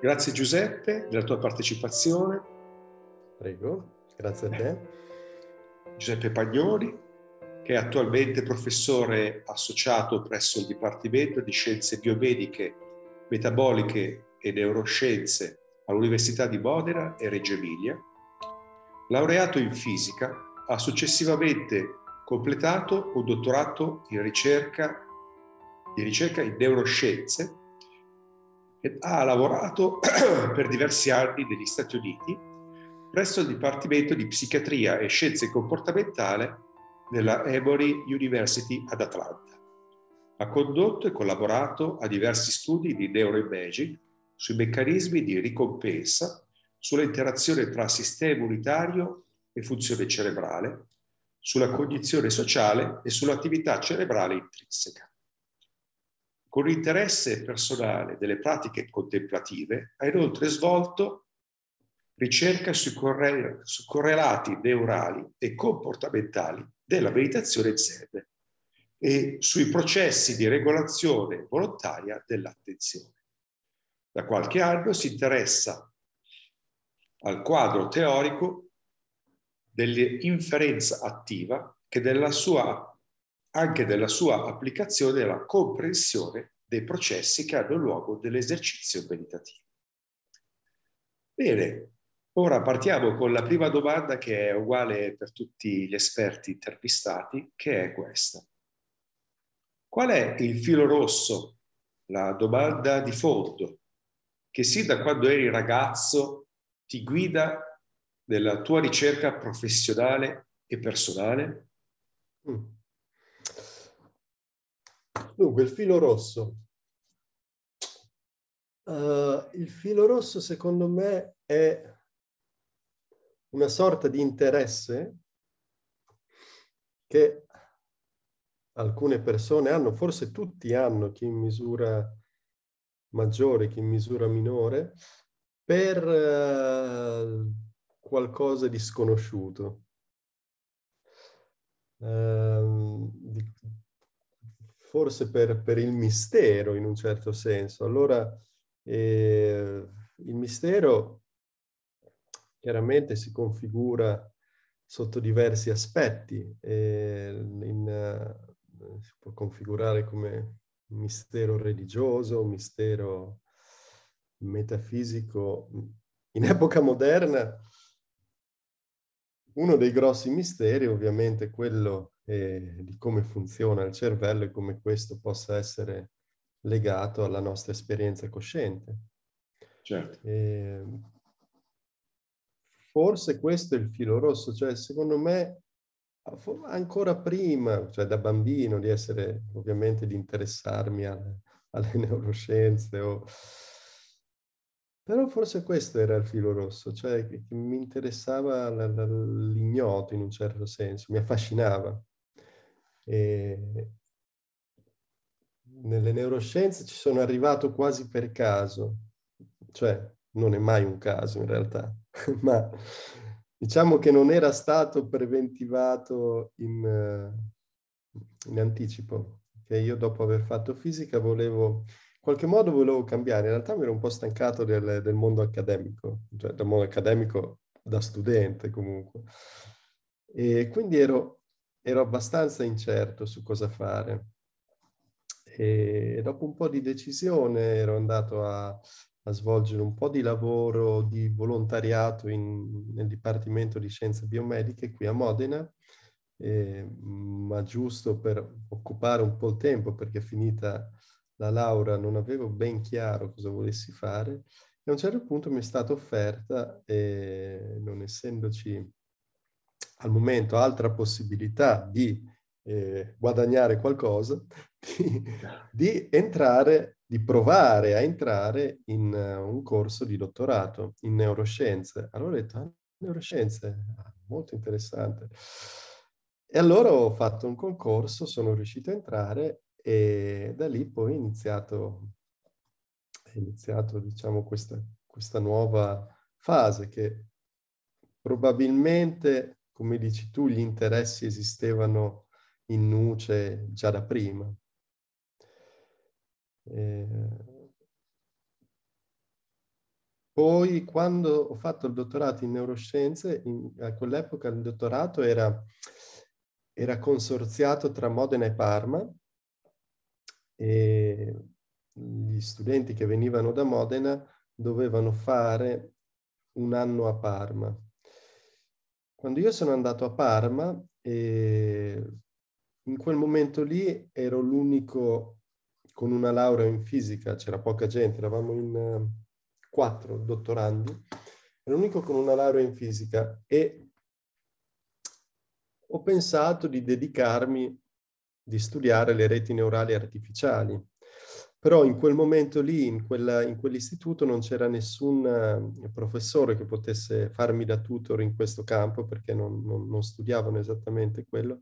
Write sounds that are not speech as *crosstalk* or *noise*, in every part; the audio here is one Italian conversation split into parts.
Grazie Giuseppe della tua partecipazione. Prego, grazie a te. Giuseppe Pagnoli, che è attualmente professore associato presso il Dipartimento di Scienze Biomediche, Metaboliche e Neuroscienze all'Università di Modena e Reggio Emilia. Laureato in fisica, ha successivamente completato un dottorato in ricerca, in ricerca in neuroscienze che ha lavorato *clears throat* per diversi anni negli Stati Uniti presso il Dipartimento di Psichiatria e Scienze Comportamentale della Emory University ad Atlanta. Ha condotto e collaborato a diversi studi di neuroimaging sui meccanismi di ricompensa, sull'interazione tra sistema immunitario e funzione cerebrale, sulla cognizione sociale e sull'attività cerebrale intrinseca. Con l'interesse personale delle pratiche contemplative ha inoltre svolto ricerca sui, correl- su correlati neurali e comportamentali della meditazione zen e sui processi di regolazione volontaria dell'attenzione. Da qualche anno si interessa al quadro teorico dell'inferenza attiva che nella sua anche della sua applicazione alla comprensione dei processi che hanno luogo nell'esercizio meditativo. Bene, ora partiamo con la prima domanda che è uguale per tutti gli esperti intervistati, che è questa. Qual è il filo rosso, la domanda di fondo, che sin da quando eri ragazzo ti guida nella tua ricerca professionale e personale? Mm. Dunque, il filo rosso. Uh, il filo rosso, secondo me, è una sorta di interesse che alcune persone hanno, forse tutti hanno, chi in misura maggiore, chi in misura minore, per uh, qualcosa di sconosciuto. Uh, forse per, per, il mistero in un certo senso. Allora eh, il mistero chiaramente si configura sotto diversi aspetti, eh, in, uh, si può configurare come mistero religioso, mistero metafisico. In epoca moderna uno dei grossi misteri ovviamente è quello eh, di come funziona il cervello e come questo possa essere legato alla nostra esperienza cosciente. Certo. E ehm, forse questo è il filo rosso, cioè secondo me ancora prima, cioè da bambino, di essere ovviamente di interessarmi alle, alle neuroscienze o però forse questo era il filo rosso, cioè che, mi interessava l'ignoto in un certo senso, mi affascinava. E nelle neuroscienze ci sono arrivato quasi per caso, cioè non è mai un caso in realtà, *laughs* ma diciamo che non era stato preventivato in, eh, in anticipo, che io dopo aver fatto fisica volevo qualche modo volevo cambiare. In realtà mi ero un po' stancato del, del mondo accademico, cioè del mondo accademico da studente comunque. E quindi ero, ero abbastanza incerto su cosa fare. E dopo un po' di decisione ero andato a, a svolgere un po' di lavoro di volontariato in, nel Dipartimento di Scienze Biomediche qui a Modena, eh, ma giusto per occupare un po' il tempo perché finita la laurea non avevo ben chiaro cosa volessi fare e a un certo punto mi è stata offerta, e eh, non essendoci al momento altra possibilità di eh, guadagnare qualcosa, *laughs* di, di, entrare, di provare a entrare in uh, un corso di dottorato in neuroscienze. Allora ho detto, ah, neuroscienze, ah, molto interessante. E allora ho fatto un concorso, sono riuscito a entrare e da lì poi è iniziato, è iniziato diciamo, questa, questa nuova fase che probabilmente, come dici tu, gli interessi esistevano in nuce già da prima. E... Poi quando ho fatto il dottorato in neuroscienze, in, a quell'epoca il dottorato era, era consorziato tra Modena e Parma e gli studenti che venivano da Modena dovevano fare un anno a Parma. Quando io sono andato a Parma, eh, in quel momento lì ero l'unico con una laurea in fisica, c'era poca gente, eravamo in eh, quattro dottorandi, ero l'unico con una laurea in fisica e ho pensato di dedicarmi di studiare le reti neurali artificiali. Però in quel momento lì, in, quella, in quell'istituto, non c'era nessun eh, professore che potesse farmi da tutor in questo campo perché non, non, non studiavano esattamente quello.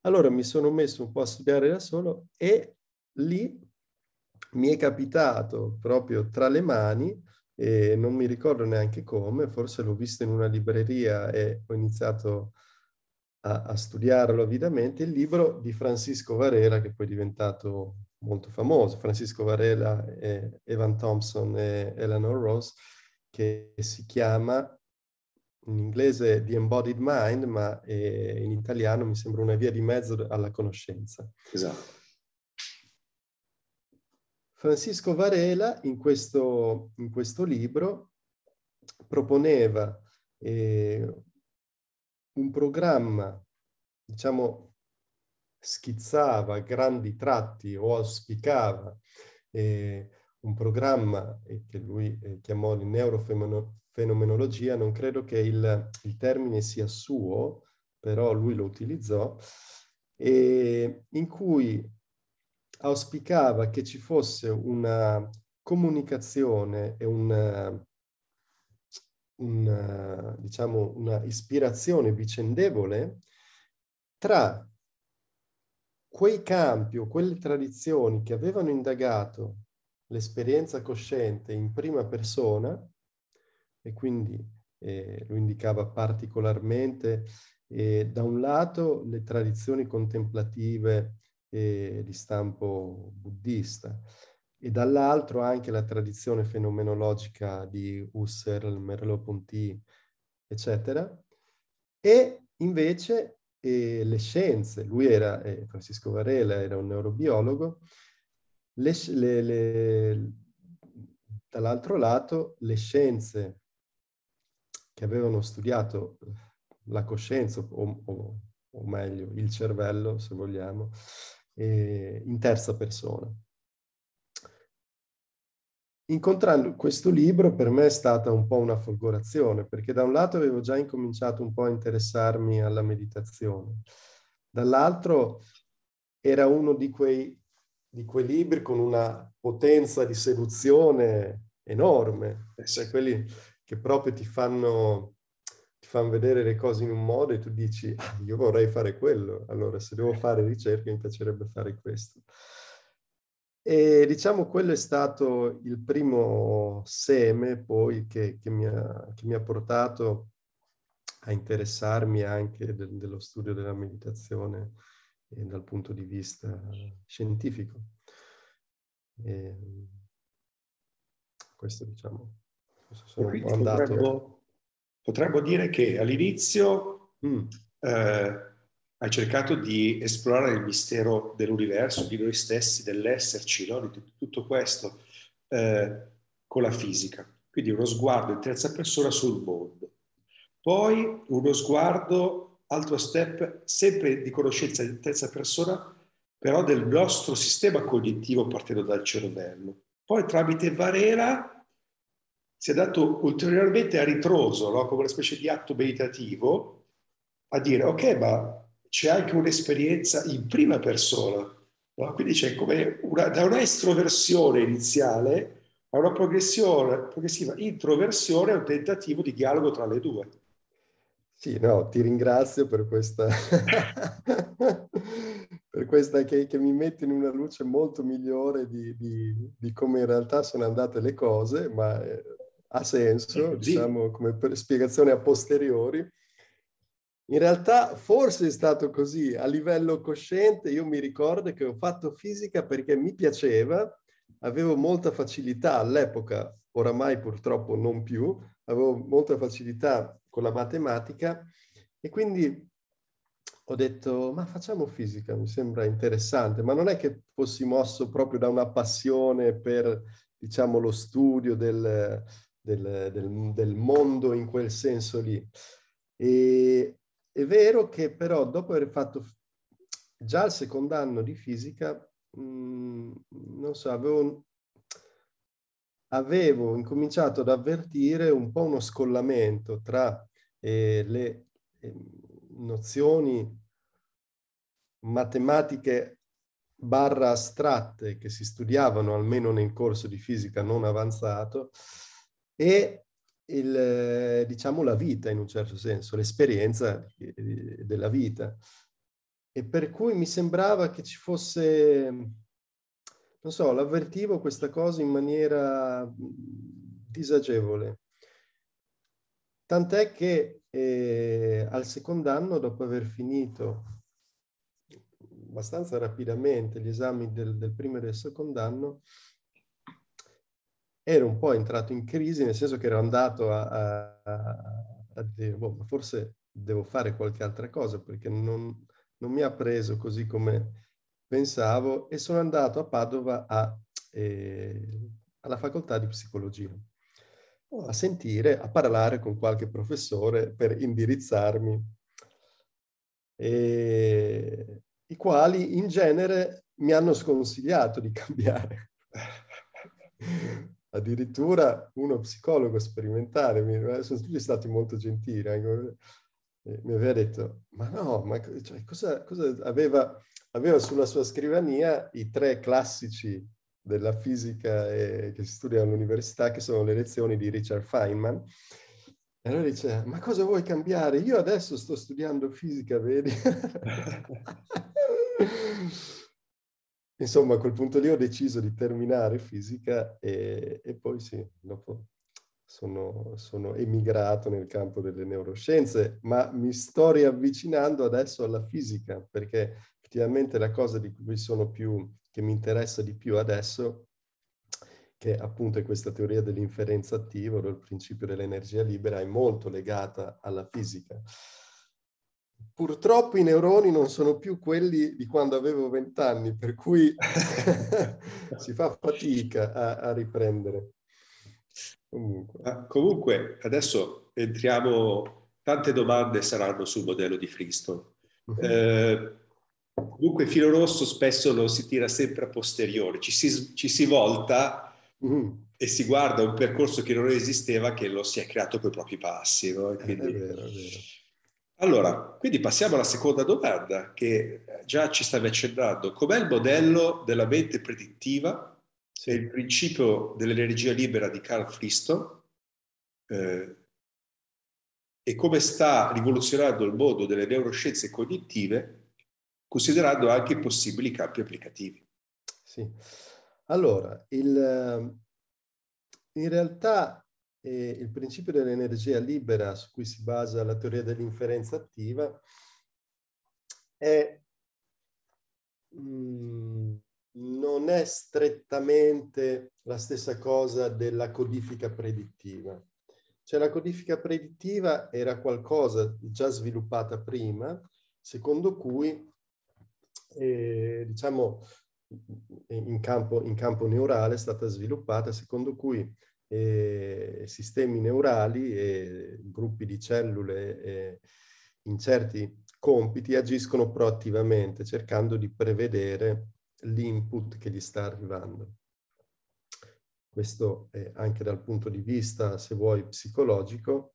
Allora mi sono messo un po' a studiare da solo e lì mi è capitato proprio tra le mani, e non mi ricordo neanche come, forse l'ho visto in una libreria e ho iniziato a a, a studiarlo avidamente, il libro di Francisco Varela, che poi è diventato molto famoso, Francisco Varela, eh, Evan Thompson e Eleanor Rose, che si chiama in inglese The Embodied Mind, ma eh, in italiano mi sembra una via di mezzo alla conoscenza. Esatto. Francisco Varela in questo, in questo libro proponeva eh, un programma, diciamo, schizzava grandi tratti o auspicava eh, un programma che lui eh, chiamò di neurofenomenologia, non credo che il, il, termine sia suo, però lui lo utilizzò, eh, in cui auspicava che ci fosse una comunicazione e una, una, diciamo, una ispirazione vicendevole tra quei campi o quelle tradizioni che avevano indagato l'esperienza cosciente in prima persona, e quindi eh, lo indicava particolarmente eh, da un lato le tradizioni contemplative eh, di stampo buddista, e dall'altro anche la tradizione fenomenologica di Husserl, Merleau-Ponty, eccetera, e invece eh, le scienze, lui era, eh, Francisco Varela era un neurobiologo, le, le, le, dall'altro lato le scienze che avevano studiato la coscienza, o, o, o meglio il cervello, se vogliamo, eh, in terza persona incontrando questo libro per me è stata un po' una folgorazione, perché da un lato avevo già incominciato un po' a interessarmi alla meditazione, dall'altro era uno di quei, di quei libri con una potenza di seduzione enorme, cioè quelli che proprio ti fanno, fanno vedere le cose in un modo e tu dici ah, io vorrei fare quello, allora se devo fare ricerca mi piacerebbe fare questo. E diciamo quello è stato il primo seme poi che, che, mi, ha, che mi, ha, portato a interessarmi anche de, dello studio della meditazione eh, dal punto di vista scientifico. E ehm, questo diciamo, questo sono Quindi, andato... Potremmo, potremmo dire che all'inizio mm. eh, hai cercato di esplorare il mistero dell'universo, di noi stessi, dell'esserci, no? di tutto questo eh, con la fisica. Quindi uno sguardo in terza persona sul mondo. Poi uno sguardo, altro step, sempre di conoscenza in terza persona, però del nostro sistema cognitivo partendo dal cervello. Poi tramite Varela si è dato ulteriormente a ritroso, no? come una specie di atto meditativo, a dire ok, ma c'è anche un'esperienza in prima persona. No? Quindi c'è come una, da un'estroversione iniziale a una progressiva introversione a un tentativo di dialogo tra le due. Sì, no, ti ringrazio per questa, *laughs* per questa che, che, mi mette in una luce molto migliore di, di, di come in realtà sono andate le cose, ma eh, ha senso, sì. diciamo, come spiegazione a posteriori. In realtà forse è stato così, a livello cosciente io mi ricordo che ho fatto fisica perché mi piaceva, avevo molta facilità all'epoca, oramai purtroppo non più, avevo molta facilità con la matematica e quindi ho detto ma facciamo fisica, mi sembra interessante, ma non è che fossi mosso proprio da una passione per diciamo lo studio del, del, del, del mondo in quel senso lì. E è vero che però dopo aver fatto già il secondo anno di fisica, mh, mm, non so, avevo, avevo, incominciato ad avvertire un po' uno scollamento tra eh, le eh, nozioni matematiche barra astratte che si studiavano almeno nel corso di fisica non avanzato e il, eh, diciamo, la vita in un certo senso, l'esperienza della vita. E per cui mi sembrava che ci fosse, non so, l'avvertivo questa cosa in maniera disagevole. Tant'è che eh, al secondo anno, dopo aver finito abbastanza rapidamente gli esami del, del primo e del secondo anno, ero un po' entrato in crisi, nel senso che ero andato a, a, a dire, boh, forse devo fare qualche altra cosa perché non, non, mi ha preso così come pensavo e sono andato a Padova a, eh, alla facoltà di psicologia a sentire, a parlare con qualche professore per indirizzarmi, e, i quali in genere mi hanno sconsigliato di *laughs* cambiare addirittura uno psicologo sperimentale, mi, eh, sono tutti stati molto gentili, anche, eh, mi aveva detto, ma no, ma cioè, cosa, cosa aveva, aveva, sulla sua scrivania i tre classici della fisica e, eh, che si studia all'università, che sono le lezioni di Richard Feynman, e allora dice, ma cosa vuoi cambiare? Io adesso sto studiando fisica, vedi? *laughs* Insomma, a quel punto lì ho deciso di terminare fisica e, e poi sì, dopo sono, sono, emigrato nel campo delle neuroscienze, ma mi sto riavvicinando adesso alla fisica, perché effettivamente la cosa di cui sono più, che mi interessa di più adesso, che appunto è questa teoria dell'inferenza attiva, o del principio dell'energia libera, è molto legata alla fisica purtroppo i neuroni non sono più quelli di quando avevo vent'anni, per cui *laughs* si fa fatica a, a riprendere. Comunque. Ah, comunque. adesso entriamo, tante domande saranno sul modello di Freestone. Uh-huh. Mhm. Eh, comunque il filo rosso spesso lo si tira sempre a posteriori, ci si, ci si volta uh-huh. e si guarda un percorso che non esisteva che lo si è creato con i propri passi. No? Eh, quindi... È vero, è vero. Allora, quindi passiamo alla seconda domanda che eh, già ci stavi accennando. Com'è il modello della mente predittiva e il principio dell'energia libera di Carl Friston eh, e come sta rivoluzionando il mondo delle neuroscienze cognitive considerando anche i possibili campi applicativi? Sì. Allora, il, ehm, in realtà e il principio dell'energia libera su cui si basa la teoria dell'inferenza attiva è, mh, mm, non è strettamente la stessa cosa della codifica predittiva. Cioè la codifica predittiva era qualcosa già sviluppata prima, secondo cui, eh, diciamo, in campo, in campo neurale è stata sviluppata, secondo cui e sistemi neurali e gruppi di cellule in certi compiti agiscono proattivamente cercando di prevedere l'input che gli sta arrivando. Questo è anche dal punto di vista, se vuoi, psicologico.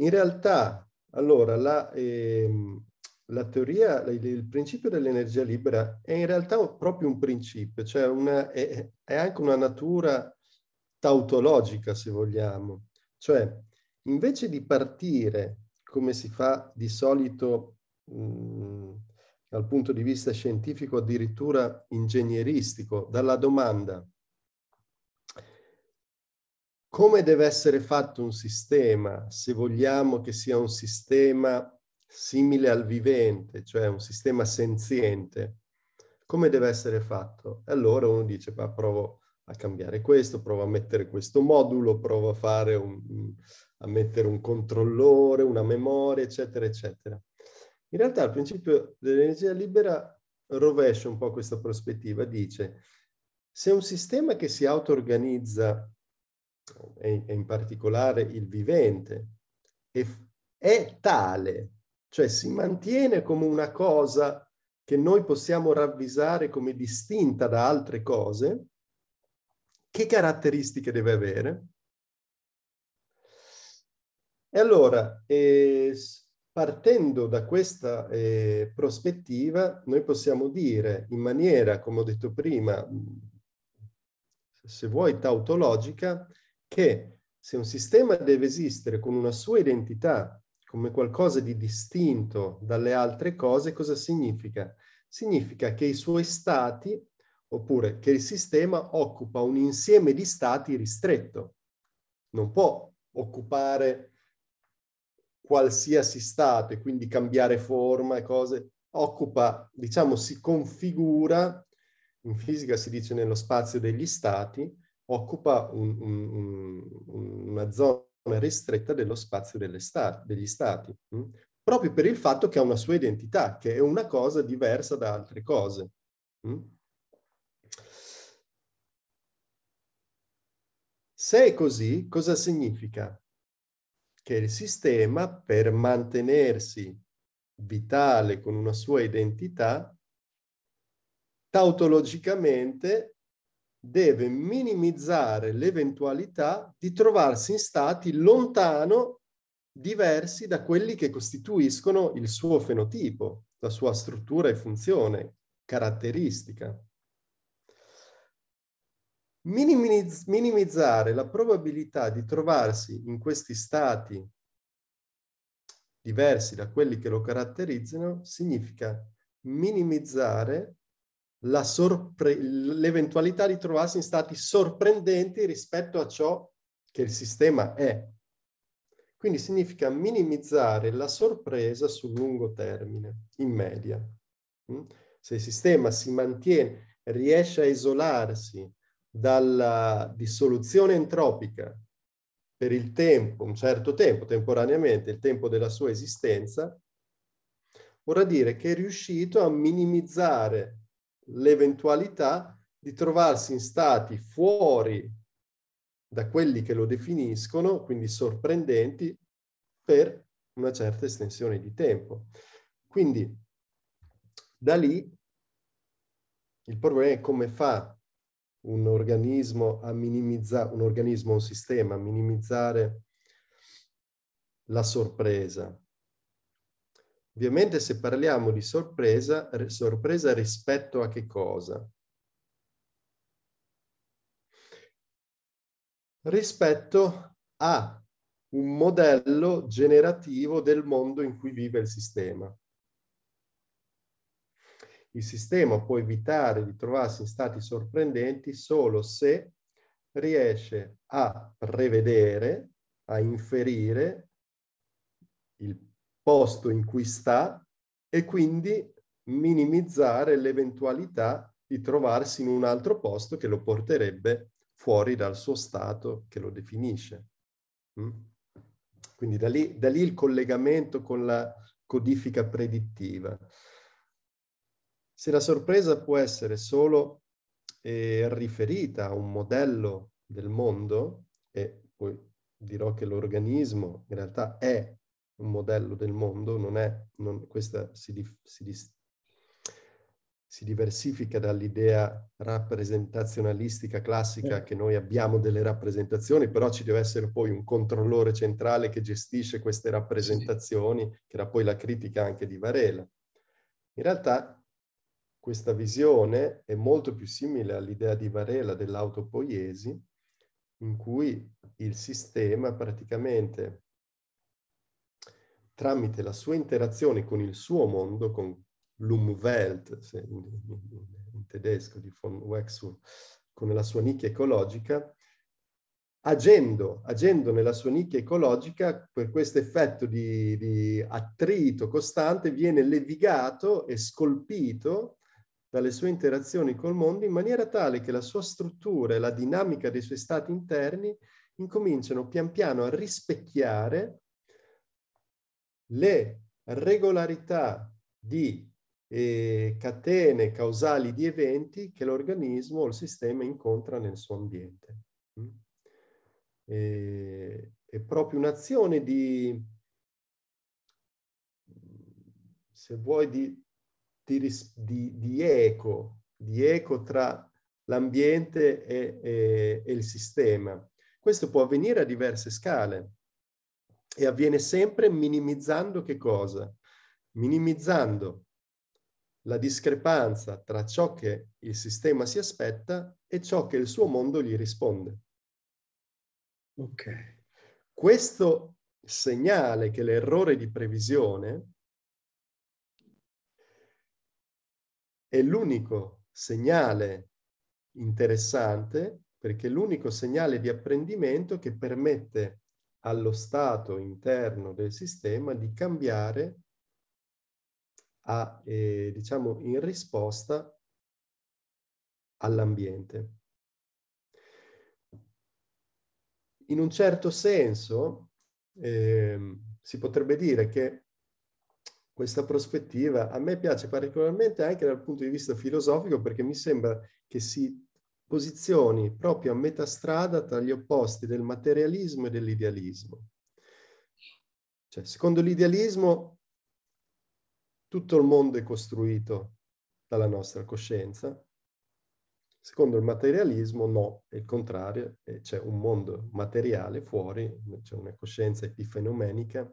In realtà, allora, la, ehm, la teoria, il principio dell'energia libera è in realtà proprio un principio, cioè una, è, è anche una natura tautologica, se vogliamo. Cioè, invece di partire, come si fa di solito mh, mm, dal punto di vista scientifico, addirittura ingegneristico, dalla domanda come deve essere fatto un sistema se vogliamo che sia un sistema simile al vivente, cioè un sistema senziente, come deve essere fatto? E allora uno dice, ma provo a cambiare questo, prova a mettere questo modulo, prova a fare un, a mettere un controllore, una memoria, eccetera, eccetera. In realtà il principio dell'energia libera rovescia un po' questa prospettiva, dice se un sistema che si auto-organizza, e in particolare il vivente, è tale, cioè si mantiene come una cosa che noi possiamo ravvisare come distinta da altre cose, che caratteristiche deve avere? E allora, eh, partendo da questa eh, prospettiva, noi possiamo dire in maniera, come ho detto prima, mm, se vuoi tautologica, che se un sistema deve esistere con una sua identità, come qualcosa di distinto dalle altre cose, cosa significa? Significa che i suoi stati oppure che il sistema occupa un insieme di stati ristretto, non può occupare qualsiasi stato e quindi cambiare forma e cose, occupa, diciamo, si configura, in fisica si dice nello spazio degli stati, occupa un, un, un, una zona ristretta dello spazio sta, degli stati, mh? Mm? proprio per il fatto che ha una sua identità, che è una cosa diversa da altre cose. Mh? Mm? Se è così, cosa significa? Che il sistema, per mantenersi vitale con una sua identità, tautologicamente deve minimizzare l'eventualità di trovarsi in stati lontano, diversi da quelli che costituiscono il suo fenotipo, la sua struttura e funzione, caratteristica minimiz- minimizzare la probabilità di trovarsi in questi stati diversi da quelli che lo caratterizzano significa minimizzare sorpre- l'eventualità di trovarsi in stati sorprendenti rispetto a ciò che il sistema è. Quindi significa minimizzare la sorpresa sul lungo termine, in media. Mm? Se il sistema si mantiene, riesce a isolarsi dalla dissoluzione entropica per il tempo, un certo tempo, temporaneamente, il tempo della sua esistenza, vorrà dire che è riuscito a minimizzare l'eventualità di trovarsi in stati fuori da quelli che lo definiscono, quindi sorprendenti, per una certa estensione di tempo. Quindi da lì il problema è come fa un organismo a minimizzare, un organismo, un sistema a minimizzare la sorpresa. Ovviamente se parliamo di sorpresa, sorpresa rispetto a che cosa? Rispetto a un modello generativo del mondo in cui vive il sistema. Il sistema può evitare di trovarsi in stati sorprendenti solo se riesce a prevedere, a inferire il posto in cui sta e quindi minimizzare l'eventualità di trovarsi in un altro posto che lo porterebbe fuori dal suo stato che lo definisce. Mm? Quindi da lì, da lì il collegamento con la codifica predittiva. Se la sorpresa può essere solo eh, riferita a un modello del mondo, e poi dirò che l'organismo in realtà è un modello del mondo, non è, non, questa si, dif, si, dis, si diversifica dall'idea rappresentazionalistica classica eh. che noi abbiamo delle rappresentazioni, però ci deve essere poi un controllore centrale che gestisce queste rappresentazioni, sì. che era poi la critica anche di Varela. In realtà questa visione è molto più simile all'idea di Varela dell'autopoiesi, in cui il sistema praticamente tramite la sua interazione con il suo mondo, con l'Umwelt, in, tedesco di von Wexel, con la sua nicchia ecologica, agendo, agendo nella sua nicchia ecologica per questo effetto di, di attrito costante viene levigato e scolpito dalle sue interazioni col mondo in maniera tale che la sua struttura e la dinamica dei suoi stati interni incominciano pian piano a rispecchiare le regolarità di eh, catene causali di eventi che l'organismo o il sistema incontra nel suo ambiente. Mm? E, è proprio un'azione di, se vuoi, di di, di, di eco, di eco tra l'ambiente e, e, e il sistema. Questo può avvenire a diverse scale e avviene sempre minimizzando che cosa? Minimizzando la discrepanza tra ciò che il sistema si aspetta e ciò che il suo mondo gli risponde. Ok. Questo segnale che l'errore di previsione è l'unico segnale interessante perché è l'unico segnale di apprendimento che permette allo stato interno del sistema di cambiare a, eh, diciamo, in risposta all'ambiente. In un certo senso eh, si potrebbe dire che questa prospettiva a me piace particolarmente anche dal punto di vista filosofico perché mi sembra che si posizioni proprio a metà strada tra gli opposti del materialismo e dell'idealismo. Cioè, secondo l'idealismo tutto il mondo è costruito dalla nostra coscienza, secondo il materialismo no, è il contrario, c'è un mondo materiale fuori, c'è una coscienza epifenomenica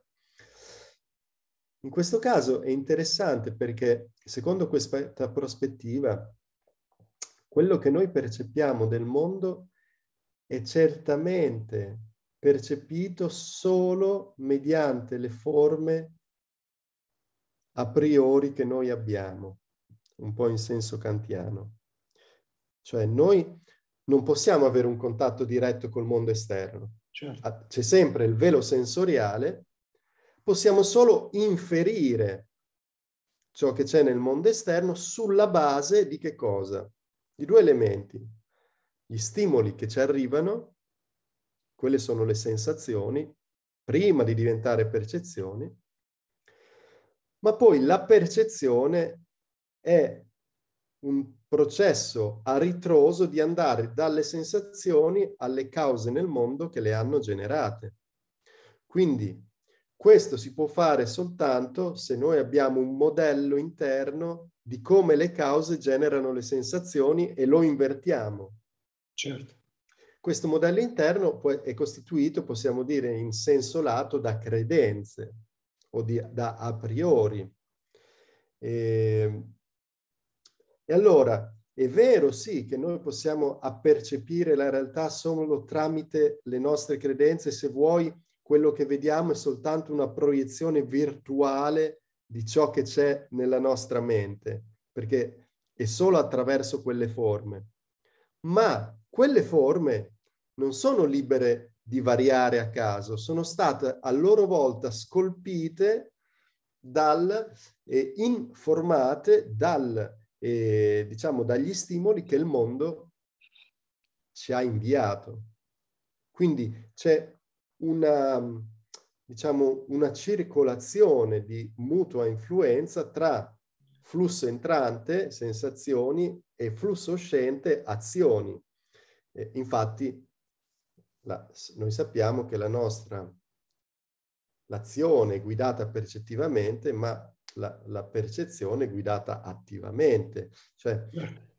in questo caso è interessante perché secondo questa prospettiva quello che noi percepiamo del mondo è certamente percepito solo mediante le forme a priori che noi abbiamo, un po' in senso kantiano. Cioè noi non possiamo avere un contatto diretto col mondo esterno. Certo. C'è sempre il velo sensoriale possiamo solo inferire ciò che c'è nel mondo esterno sulla base di che cosa? Di due elementi. Gli stimoli che ci arrivano, quelle sono le sensazioni, prima di diventare percezioni, ma poi la percezione è un processo a ritroso di andare dalle sensazioni alle cause nel mondo che le hanno generate. Quindi questo si può fare soltanto se noi abbiamo un modello interno di come le cause generano le sensazioni e lo invertiamo. Certo. Questo modello interno è costituito, possiamo dire, in senso lato da credenze o di, da a priori. E, ehm, e allora, è vero sì che noi possiamo percepire la realtà solo tramite le nostre credenze, se vuoi, quello che vediamo è soltanto una proiezione virtuale di ciò che c'è nella nostra mente, perché è solo attraverso quelle forme. Ma quelle forme non sono libere di variare a caso, sono state a loro volta scolpite dal, eh, informate dal, eh, diciamo, dagli stimoli che il mondo ci ha inviato. Quindi c'è una, diciamo, una circolazione di mutua influenza tra flusso entrante, sensazioni, e flusso uscente, azioni. Eh, infatti, la, noi sappiamo che la nostra l'azione è guidata percettivamente, ma la, la percezione è guidata attivamente. Cioè, certo.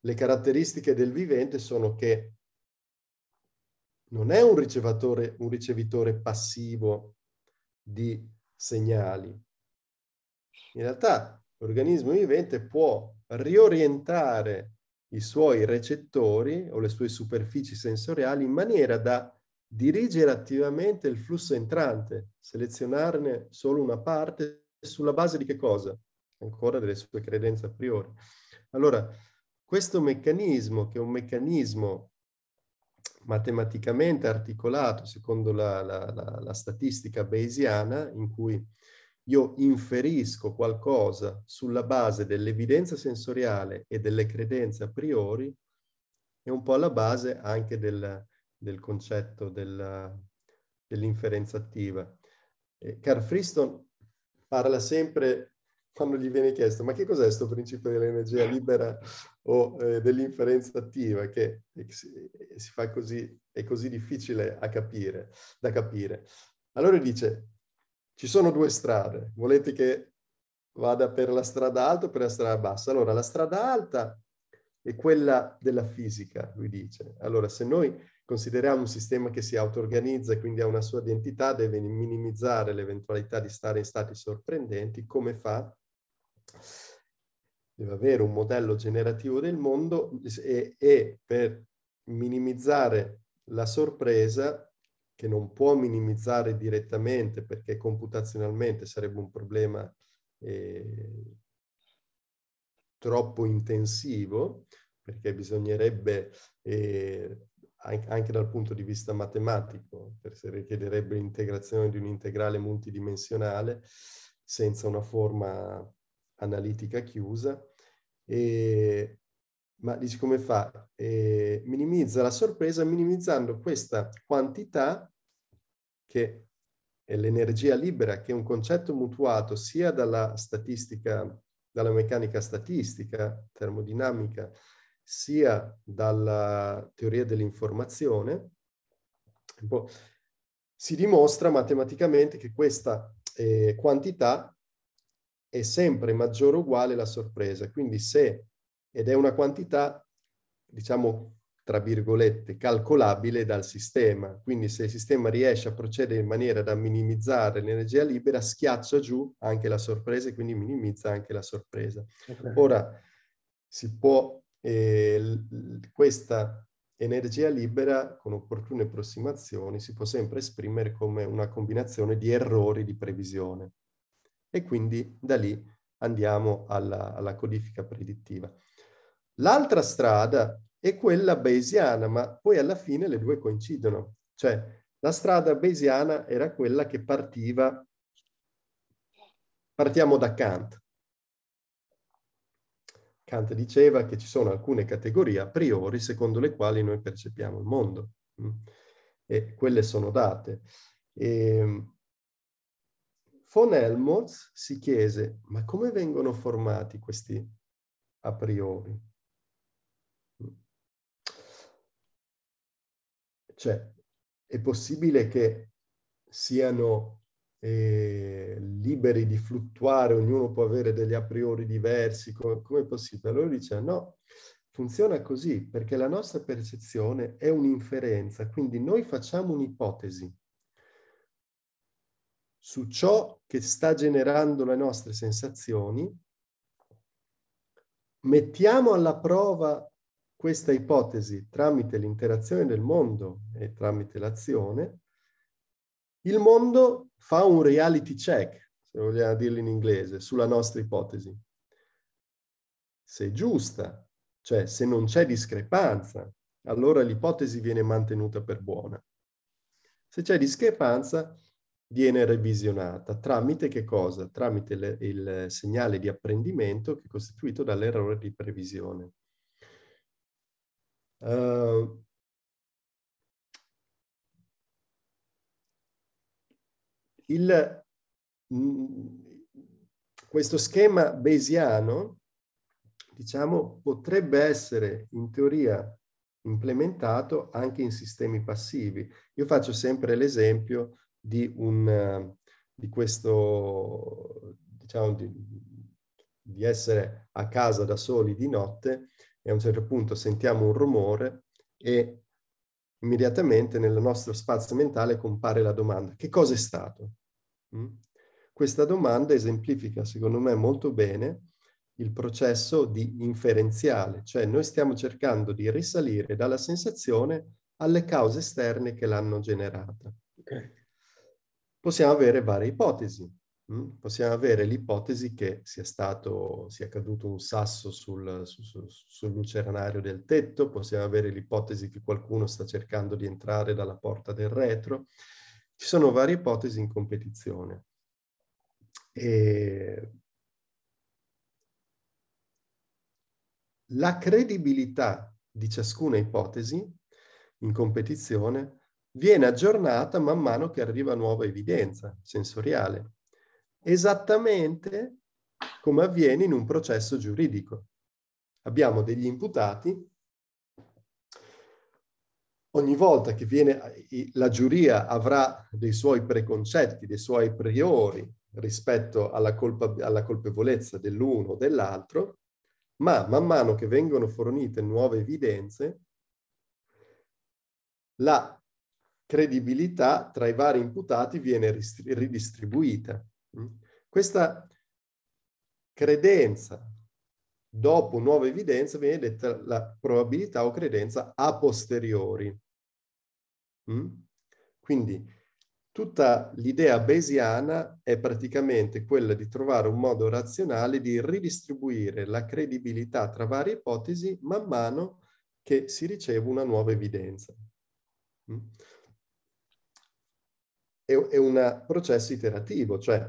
le caratteristiche del vivente sono che non è un, un ricevitore passivo di segnali. In realtà l'organismo vivente può riorientare i suoi recettori o le sue superfici sensoriali in maniera da dirigere attivamente il flusso entrante, selezionarne solo una parte sulla base di che cosa? Ancora delle sue credenze a priori. Allora, questo meccanismo, che è un meccanismo matematicamente articolato secondo la, la, la, la, statistica bayesiana in cui io inferisco qualcosa sulla base dell'evidenza sensoriale e delle credenze a priori è un po' alla base anche del, del concetto del, dell'inferenza attiva. Eh, Carl Friston parla sempre quando gli viene chiesto ma che cos'è questo principio dell'energia libera o eh, dell'inferenza attiva che eh, si, eh, si, fa così, è così difficile capire, da capire. Allora dice, ci sono due strade, volete che vada per la strada alta o per la strada bassa? Allora la strada alta è quella della fisica, lui dice. Allora se noi consideriamo un sistema che si auto-organizza e quindi ha una sua identità, deve minimizzare l'eventualità di stare in stati sorprendenti, come fa? deve avere un modello generativo del mondo e, e per minimizzare la sorpresa, che non può minimizzare direttamente perché computazionalmente sarebbe un problema eh, troppo intensivo, perché bisognerebbe eh, anche dal punto di vista matematico, richiederebbe l'integrazione di un integrale multidimensionale senza una forma analitica chiusa, e, ma dici come fa? E minimizza la sorpresa minimizzando questa quantità che è l'energia libera, che è un concetto mutuato sia dalla statistica, dalla meccanica statistica, termodinamica, sia dalla teoria dell'informazione, boh, si dimostra matematicamente che questa eh, quantità è sempre maggiore o uguale la sorpresa. Quindi se, ed è una quantità, diciamo, tra virgolette, calcolabile dal sistema. Quindi se il sistema riesce a procedere in maniera da minimizzare l'energia libera, schiaccia giù anche la sorpresa e quindi minimizza anche la sorpresa. Okay. Ora, si può, eh, questa energia libera, con opportune approssimazioni, si può sempre esprimere come una combinazione di errori di previsione e quindi da lì andiamo alla, alla codifica predittiva. L'altra strada è quella bayesiana, ma poi alla fine le due coincidono. Cioè, la strada bayesiana era quella che partiva, partiamo da Kant. Kant diceva che ci sono alcune categorie a priori secondo le quali noi percepiamo il mondo mm? e quelle sono date. E ehm, Von Helmholtz si chiese, ma come vengono formati questi a priori? Cioè, è possibile che siano eh, liberi di fluttuare, ognuno può avere degli a priori diversi, come, come è possibile? Allora dice no, funziona così perché la nostra percezione è un'inferenza, quindi noi facciamo un'ipotesi su ciò che sta generando le nostre sensazioni, mettiamo alla prova questa ipotesi tramite l'interazione del mondo e tramite l'azione, il mondo fa un reality check, se vogliamo dirlo in inglese, sulla nostra ipotesi. Se è giusta, cioè se non c'è discrepanza, allora l'ipotesi viene mantenuta per buona. Se c'è discrepanza, viene revisionata tramite che cosa? Tramite le, il segnale di apprendimento che è costituito dall'errore di previsione. Uh, il, mh, mm, questo schema bayesiano, diciamo, potrebbe essere in teoria implementato anche in sistemi passivi. Io faccio sempre l'esempio di, un, eh, di questo, diciamo, di, di essere a casa da soli di notte e a un certo punto sentiamo un rumore e immediatamente nel nostro spazio mentale compare la domanda che cosa è stato? Mm? Questa domanda esemplifica secondo me molto bene il processo di inferenziale, cioè noi stiamo cercando di risalire dalla sensazione alle cause esterne che l'hanno generata. Okay possiamo avere varie ipotesi. Mm? Possiamo avere l'ipotesi che sia stato, sia caduto un sasso sul, su, sul lucernario del tetto, possiamo avere l'ipotesi che qualcuno sta cercando di entrare dalla porta del retro. Ci sono varie ipotesi in competizione. E... La credibilità di ciascuna ipotesi in competizione viene aggiornata man mano che arriva nuova evidenza sensoriale, esattamente come avviene in un processo giuridico. Abbiamo degli imputati, ogni volta che viene, la giuria avrà dei suoi preconcetti, dei suoi priori rispetto alla, colpa, alla colpevolezza dell'uno o dell'altro, ma man mano che vengono fornite nuove evidenze, la credibilità tra i vari imputati viene ridistribuita. Mm? Questa credenza dopo nuova evidenza viene detta la probabilità o credenza a posteriori. Mm? Quindi tutta l'idea bayesiana è praticamente quella di trovare un modo razionale di ridistribuire la credibilità tra varie ipotesi man mano che si riceve una nuova evidenza. Mm? è, è un processo iterativo, cioè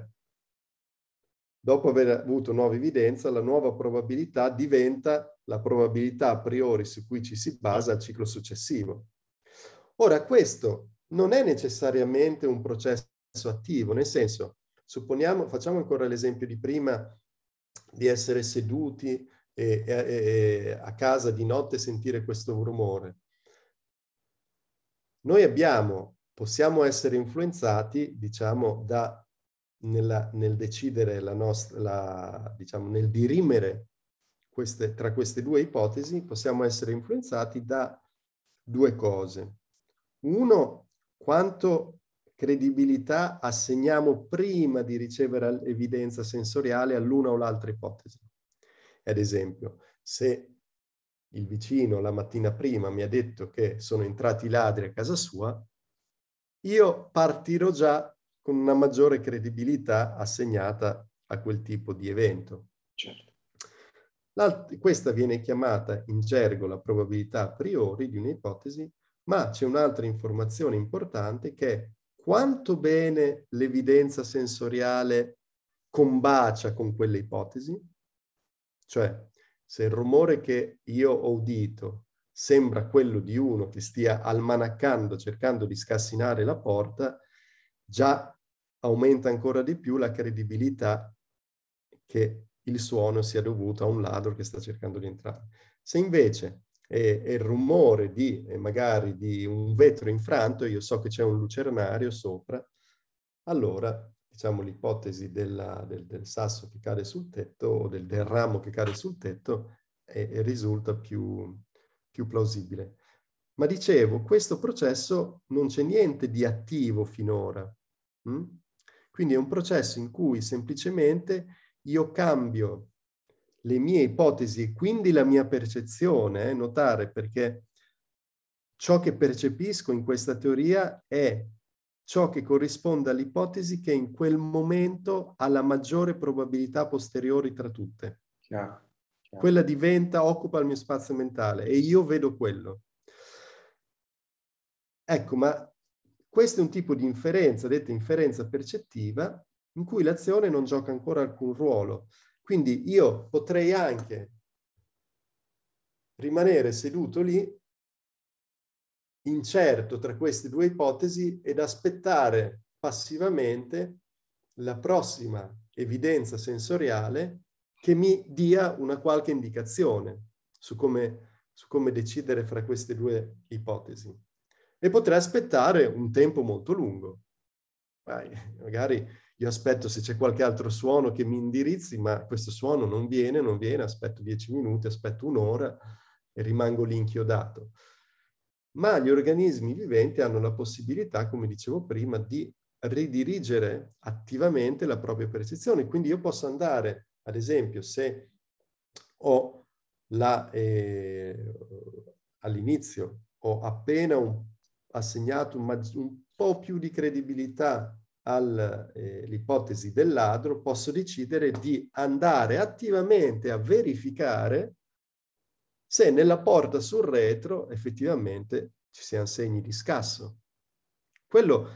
dopo aver avuto nuova evidenza, la nuova probabilità diventa la probabilità a priori su cui ci si basa al ciclo successivo. Ora, questo non è necessariamente un processo attivo, nel senso, supponiamo, facciamo ancora l'esempio di prima, di essere seduti e, e, e a casa di notte e sentire questo rumore. Noi abbiamo possiamo essere influenzati, diciamo, da, nella, nel decidere la nostra, la, diciamo, nel dirimere queste, tra queste due ipotesi, possiamo essere influenzati da due cose. Uno, quanto credibilità assegniamo prima di ricevere evidenza sensoriale all'una o l'altra ipotesi. Ad esempio, se il vicino la mattina prima mi ha detto che sono entrati i ladri a casa sua, io partirò già con una maggiore credibilità assegnata a quel tipo di evento. Certo. questa viene chiamata in gergo la probabilità a priori di un'ipotesi, ma c'è un'altra informazione importante che è quanto bene l'evidenza sensoriale combacia con quelle ipotesi, cioè se il rumore che io ho udito sembra quello di uno che stia almanaccando, cercando di scassinare la porta, già aumenta ancora di più la credibilità che il suono sia dovuto a un ladro che sta cercando di entrare. Se invece è, è il rumore di, magari, di un vetro infranto, io so che c'è un lucernario sopra, allora diciamo, l'ipotesi della, del, del, sasso che cade sul tetto o del, del ramo che cade sul tetto è, è risulta più, più plausibile. Ma dicevo, questo processo non c'è niente di attivo finora. Mh? Mm? Quindi è un processo in cui semplicemente io cambio le mie ipotesi e quindi la mia percezione, eh, notare perché ciò che percepisco in questa teoria è ciò che corrisponde all'ipotesi che in quel momento ha la maggiore probabilità posteriori tra tutte. Chiaro. Quella diventa, occupa il mio spazio mentale e io vedo quello. Ecco, ma questo è un tipo di inferenza, detta inferenza percettiva, in cui l'azione non gioca ancora alcun ruolo. Quindi io potrei anche rimanere seduto lì, incerto tra queste due ipotesi ed aspettare passivamente la prossima evidenza sensoriale che mi dia una qualche indicazione su come, su come decidere fra queste due ipotesi. E potrei aspettare un tempo molto lungo. Vai, magari io aspetto se c'è qualche altro suono che mi indirizzi, ma questo suono non viene, non viene, aspetto dieci minuti, aspetto un'ora e rimango lì inchiodato. Ma gli organismi viventi hanno la possibilità, come dicevo prima, di ridirigere attivamente la propria percezione. Quindi io posso andare ad esempio, se ho eh, all'inizio ho appena un, assegnato un, un, po' più di credibilità all'ipotesi eh, del ladro, posso decidere di andare attivamente a verificare se nella porta sul retro effettivamente ci siano segni di scasso. Quello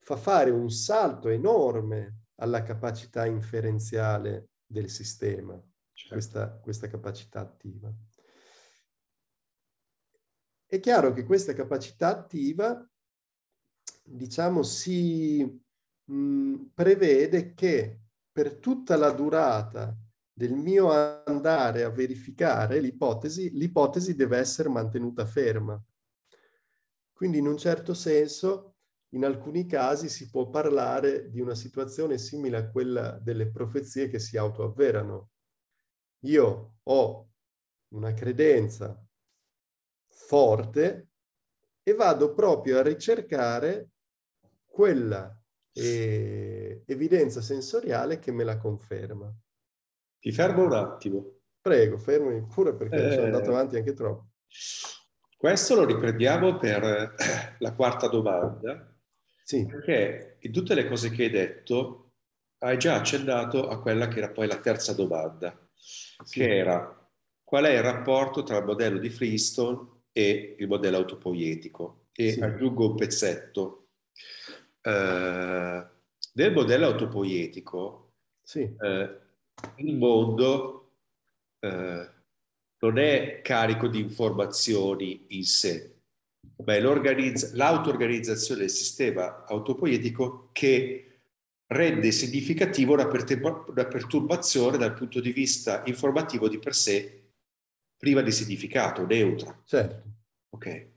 fa fare un salto enorme alla capacità inferenziale del sistema, certo. questa, questa capacità attiva. È chiaro che questa capacità attiva, diciamo, si mh, mm, prevede che per tutta la durata del mio andare a verificare l'ipotesi, l'ipotesi deve essere mantenuta ferma. Quindi in un certo senso in alcuni casi si può parlare di una situazione simile a quella delle profezie che si autoavverano. Io ho una credenza forte e vado proprio a ricercare quella eh, evidenza sensoriale che me la conferma. Ti fermo un attimo. Prego, fermi pure perché eh... sono andato avanti anche troppo. Questo lo riprendiamo per la quarta domanda, sì. Perché in tutte le cose che hai detto hai già accennato a quella che era poi la terza domanda, sì. che era qual è il rapporto tra il modello di Freestone e il modello autopoietico? E sì. aggiungo un pezzetto. Eh, nel modello autopoietico sì. eh, il mondo eh, non è carico di informazioni in sé, ma l'auto-organizzazione del sistema autopoietico che rende significativo una, perturbazione dal punto di vista informativo di per sé priva di significato, neutra. Certo. Okay.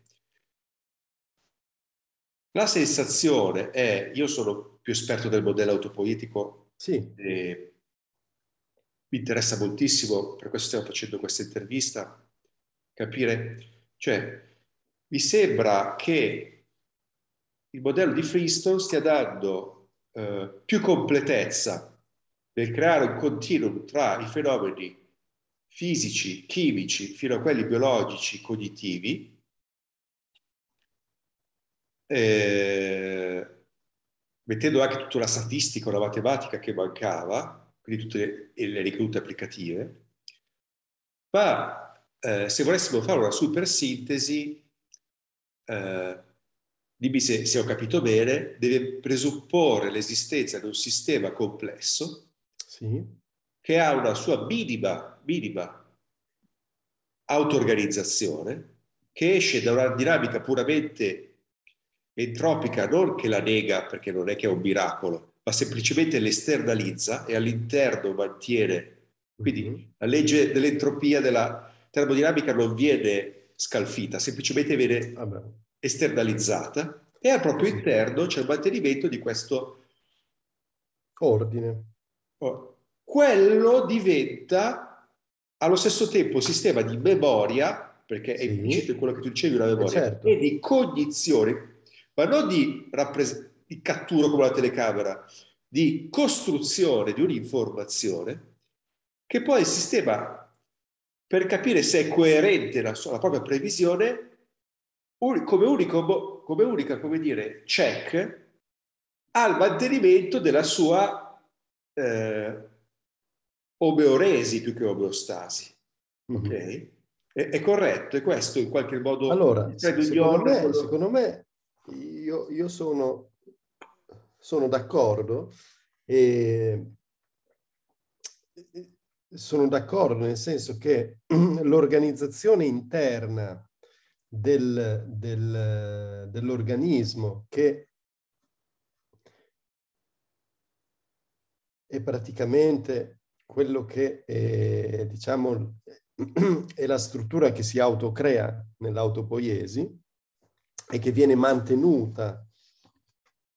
La sensazione è, io sono più esperto del modello autopoietico, sì. mi interessa moltissimo, per questo stiamo facendo questa intervista, capire, cioè mi sembra che il modello di Freestone stia dando eh, più completezza nel creare un continuum tra i fenomeni fisici, chimici, fino a quelli biologici, cognitivi, eh, mettendo anche tutta la statistica, la matematica che mancava, quindi tutte le, le ricadute applicative, ma eh, se volessimo fare una super sintesi, eh, Libby, se, se ho capito bene, deve presupporre l'esistenza di un sistema complesso sì. che ha una sua minima, minima auto-organizzazione che esce da una dinamica puramente entropica, non che la nega perché non è che è un miracolo, ma semplicemente l'esternalizza e all'interno mantiene. Quindi mm-hmm. la legge dell'entropia della termodinamica non viene scalfita, semplicemente viene esternalizzata e al proprio interno c'è il mantenimento di questo ordine. Quello diventa allo stesso tempo un sistema di memoria, perché è implicito sì. quello che tu dicevi, una eh, memoria, certo. e di cognizione, ma non di, rappres- di cattura come la telecamera, di costruzione di un'informazione che poi il sistema per capire se è coerente la, sua, la propria previsione come, unico, come unica, come dire, check al mantenimento della sua eh, omeoresi più che omeostasi. Mm-hmm. È, è, corretto? È questo in qualche modo... Allora, secondo me, secondo me, io, io sono, sono d'accordo e sono d'accordo nel senso che *clears throat* l'organizzazione interna del, del, dell'organismo che è praticamente quello che è, diciamo, è la struttura che si autocrea nell'autopoiesi e che viene mantenuta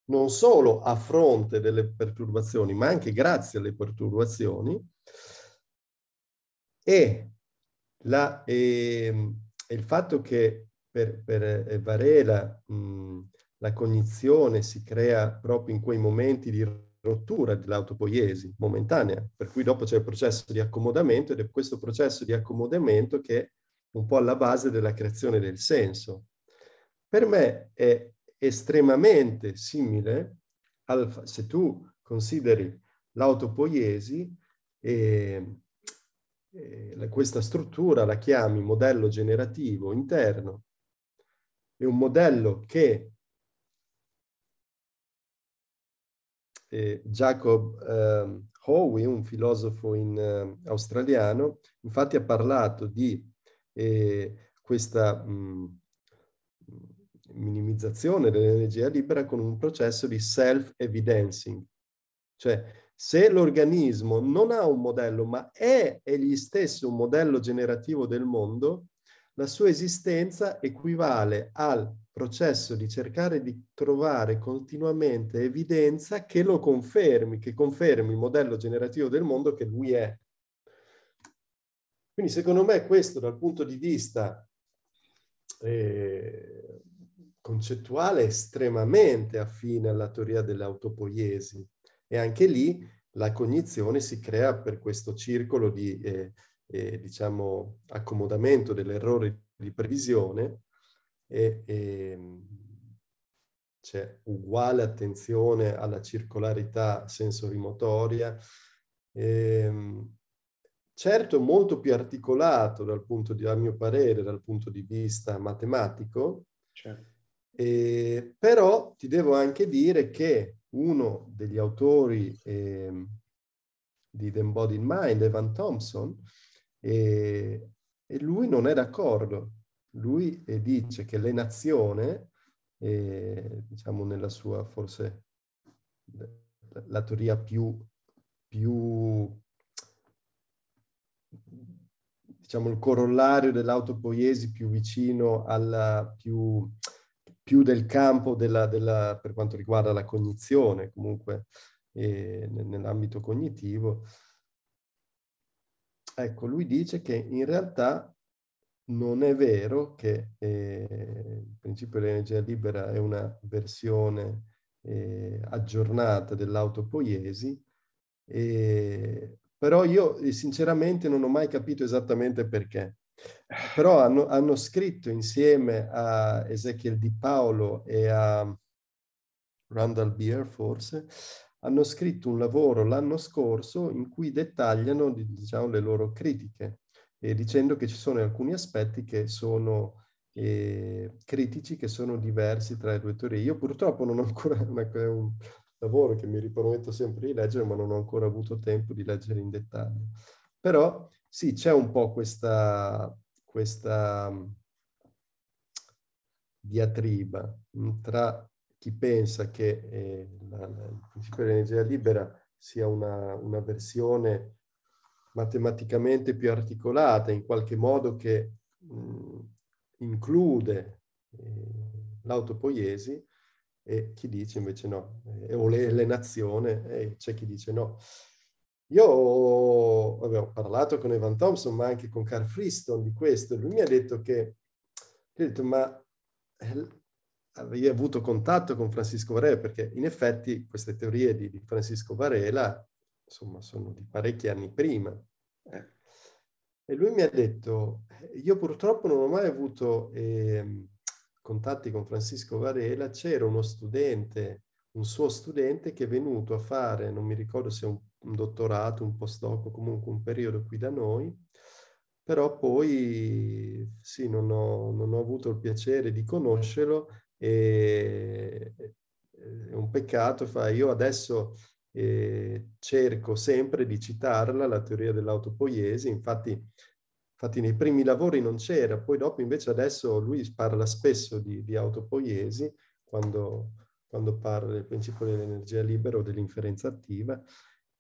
non solo a fronte delle perturbazioni, ma anche grazie alle perturbazioni, e la, eh, il fatto che per, per eh, Varela mh, la cognizione si crea proprio in quei momenti di rottura dell'autopoiesi momentanea, per cui dopo c'è il processo di accomodamento ed è questo processo di accomodamento che è un po' alla base della creazione del senso. Per me è estremamente simile al, se tu consideri l'autopoiesi eh, eh, questa struttura la chiami modello generativo interno. È un modello che eh, Jacob eh, Howe, un filosofo in, eh, australiano, infatti ha parlato di eh, questa mh, mm, minimizzazione dell'energia libera con un processo di self-evidencing, cioè se l'organismo non ha un modello, ma è egli stesso un modello generativo del mondo, la sua esistenza equivale al processo di cercare di trovare continuamente evidenza che lo confermi, che confermi il modello generativo del mondo che lui è. Quindi secondo me questo dal punto di vista eh, concettuale è estremamente affine alla teoria dell'autopoiesi, e anche lì la cognizione si crea per questo circolo di, eh, eh, diciamo, accomodamento dell'errore di previsione e, e ehm, c'è uguale attenzione alla circolarità sensorimotoria. E, ehm, certo molto più articolato dal punto di, a mio parere, dal punto di vista matematico, certo. Eh, però ti devo anche dire che uno degli autori eh, di The Embodied Mind, Evan Thompson, eh, e lui non è d'accordo. Lui eh, dice che l'enazione, eh, diciamo nella sua forse la teoria più, più diciamo il corollario dell'autopoiesi più vicino alla più più del campo della, della, per quanto riguarda la cognizione, comunque eh, nell'ambito cognitivo. Ecco, lui dice che in realtà non è vero che eh, il principio dell'energia libera è una versione eh, aggiornata dell'autopoiesi, eh, però io sinceramente non ho mai capito esattamente perché però hanno, hanno, scritto insieme a Ezechiel Di Paolo e a Randall Beer, forse, hanno scritto un lavoro l'anno scorso in cui dettagliano diciamo, le loro critiche, eh, dicendo che ci sono alcuni aspetti che sono eh, critici, che sono diversi tra le due teorie. Io purtroppo non ho ancora *laughs* una, un lavoro che mi riprometto sempre di leggere, ma non ho ancora avuto tempo di leggere in dettaglio. Però sì, c'è un po' questa questa mm, diatriba mm, tra chi pensa che eh, la, il principio dell'energia libera sia una, una, versione matematicamente più articolata, in qualche modo che mh, mm, include eh, l'autopoiesi, e chi dice invece no, eh, o l'elenazione, e eh, c'è chi dice no. Io vabbè, ho parlato con Evan Thompson, ma anche con Carl Freeston di questo. Lui mi ha detto che, ha detto, ma avevi eh, avuto contatto con Francisco Varela, perché in effetti queste teorie di, di Francisco Varela, insomma, sono di parecchi anni prima. Eh. E lui mi ha detto, eh, io purtroppo non ho mai avuto eh, contatti con Francisco Varela, c'era uno studente, un suo studente che è venuto a fare, non mi ricordo se è un un dottorato, un postdoc o comunque un periodo qui da noi, però poi sì, non ho, non ho avuto il piacere di conoscerlo e è un peccato, fa, io adesso eh, cerco sempre di citarla, la teoria dell'autopoiesi, infatti, infatti nei primi lavori non c'era, poi dopo invece adesso lui parla spesso di, di autopoiesi quando, quando parla del principio dell'energia libera o dell'inferenza attiva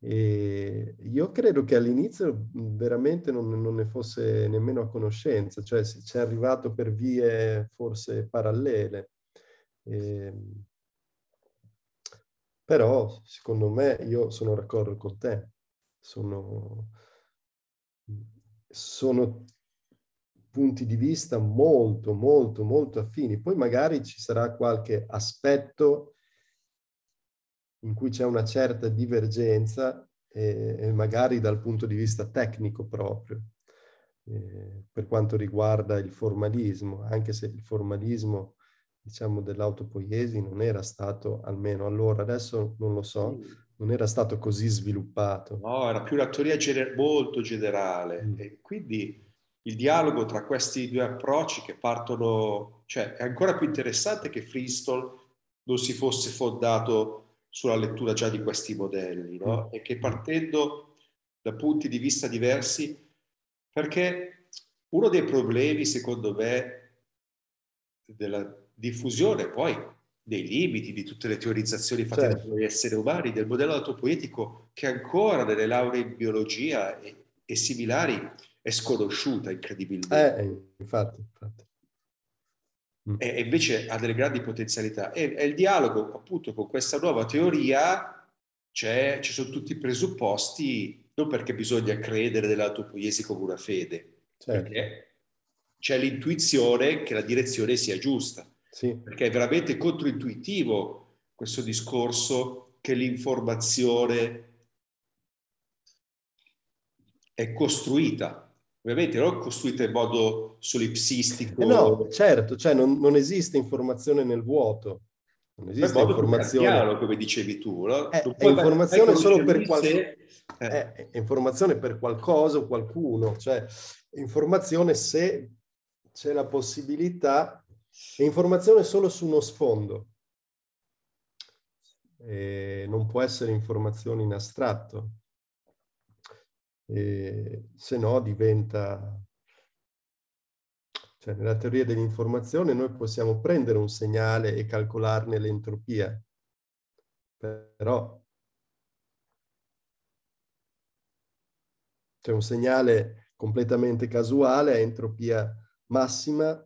e io credo che all'inizio mhmm, veramente non, non, ne fosse nemmeno a conoscenza, cioè ci è arrivato per vie forse parallele. E, ehm, però secondo me io sono d'accordo con te, sono, sono punti di vista molto, molto, molto affini. Poi magari ci sarà qualche aspetto in cui c'è una certa divergenza, eh, magari dal punto di vista tecnico proprio, eh, per quanto riguarda il formalismo, anche se il formalismo diciamo, dell'autopoiesi non era stato, almeno allora, adesso non lo so, non era stato così sviluppato. No, era più la teoria gener- molto generale mm. e quindi il dialogo tra questi due approcci che partono, cioè è ancora più interessante che Fristol non si fosse fondato sulla lettura già di questi modelli no? Mm. e che partendo da punti di vista diversi, perché uno dei problemi secondo me della diffusione poi dei limiti di tutte le teorizzazioni fatte certo. dagli esseri umani, del modello autopoietico che ancora nelle lauree in biologia e, e similari è sconosciuta incredibilmente. Eh, infatti, infatti. Mm. e invece ha delle grandi potenzialità. E, e il dialogo appunto con questa nuova teoria, cioè, ci sono tutti i presupposti, non perché bisogna credere nell'autopoiesi come una fede, certo. perché c'è l'intuizione che la direzione sia giusta, sì. perché è veramente controintuitivo questo discorso che l'informazione è costruita ovviamente non costruita in modo solipsistico. Eh no, certo, cioè non, non, esiste informazione nel vuoto. Non esiste informazione. Piano, come dicevi tu, no? Eh, è, è informazione solo per qualcosa. Eh, eh. È informazione per qualcosa o qualcuno, cioè informazione se c'è la possibilità, è informazione solo su uno sfondo. E non può essere informazione in astratto se no diventa... Cioè, nella teoria dell'informazione noi possiamo prendere un segnale e calcolarne l'entropia, però c'è un segnale completamente casuale entropia massima,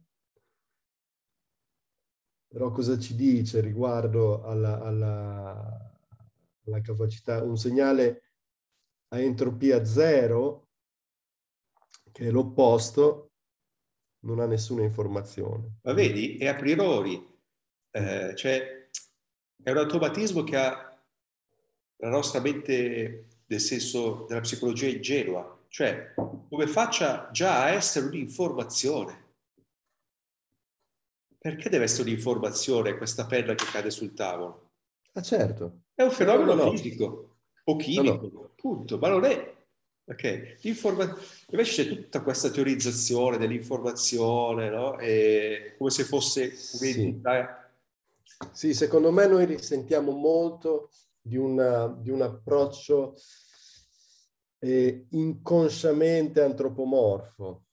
però cosa ci dice riguardo alla, alla, alla capacità? Un segnale a entropia zero, che è l'opposto, non ha nessuna informazione. Ma vedi, è a priori, eh, cioè è un automatismo che ha la nostra mente nel senso della psicologia ingenua, cioè come faccia già a essere un'informazione. Perché deve essere un'informazione questa penna che cade sul tavolo? Ah certo. È un fenomeno no, no, no. fisico o chimico, no, ma non è. Okay. Invece c'è tutta questa teorizzazione dell'informazione, no? come se fosse Sì. sì, secondo me noi risentiamo molto di, una, di un approccio eh, inconsciamente antropomorfo,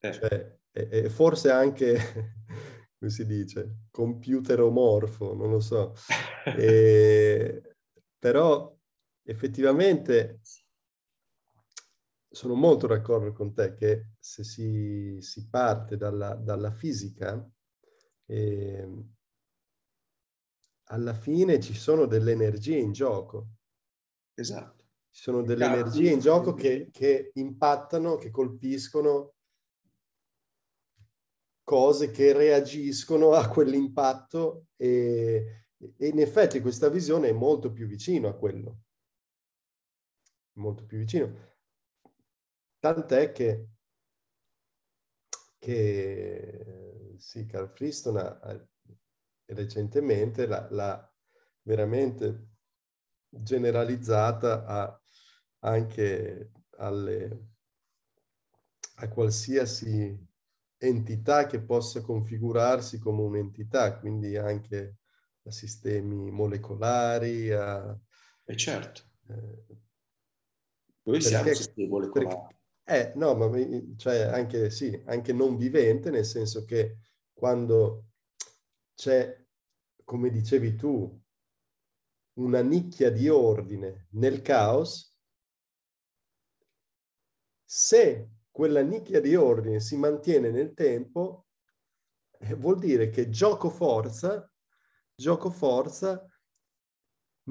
eh. cioè, e, e forse anche *laughs* come si dice, computeromorfo, non lo so. *laughs* E, però effettivamente sono molto d'accordo con te che se si, si parte dalla, dalla fisica, eh, alla fine ci sono delle energie in gioco. Esatto. Ci sono delle Cavolo. energie in gioco che, che impattano, che colpiscono cose che reagiscono a quell'impatto e, e in effetti questa visione è molto più vicina a quello molto più vicino. Tant'è che, che sì, Carl Friston ha, recentemente l'ha veramente generalizzata a, anche alle, a qualsiasi entità che possa configurarsi come un'entità, quindi anche a sistemi molecolari, a, e eh, certo. Eh, noi perché, siamo sistemole perché, eh, no, ma cioè anche, sì, anche non vivente, nel senso che quando c'è, come dicevi tu, una nicchia di ordine nel caos, se quella nicchia di ordine si mantiene nel tempo, eh, vuol dire che gioco forza, gioco forza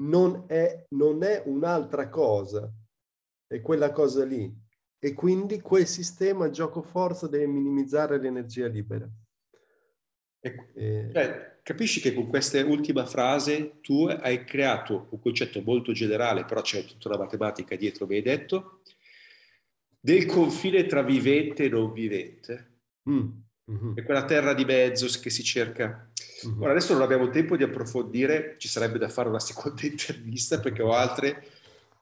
non è, non è un'altra cosa è quella cosa lì. E quindi quel sistema gioco forza deve minimizzare l'energia libera. E, Cioè, capisci che con questa ultima frase tu hai creato un concetto molto generale, però c'è tutta la matematica dietro, mi hai detto, del confine tra vivente e non vivente. Mm. Mm-hmm. È quella terra di mezzo che si cerca. Mm-hmm. Ora, adesso non abbiamo tempo di approfondire, ci sarebbe da fare una seconda *laughs* intervista perché ho altre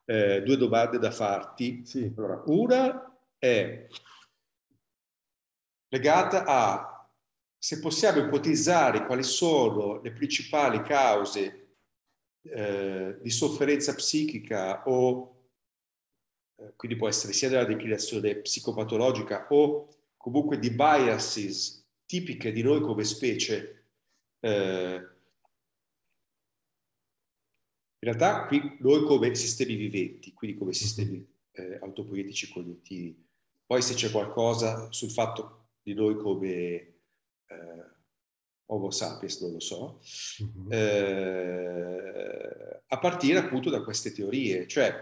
eh, due domande da farti. Sì. Allora, una è legata a se possiamo ipotizzare quali sono le principali cause eh, di sofferenza psichica o eh, quindi può essere sia della declinazione psicopatologica o comunque di biases tipiche di noi come specie eh, in realtà qui noi come sistemi viventi, quindi come sistemi eh, autopoietici cognitivi, poi se c'è qualcosa sul fatto di noi come eh, Homo sapiens, non lo so, mm-hmm. eh, a partire appunto da queste teorie. Cioè,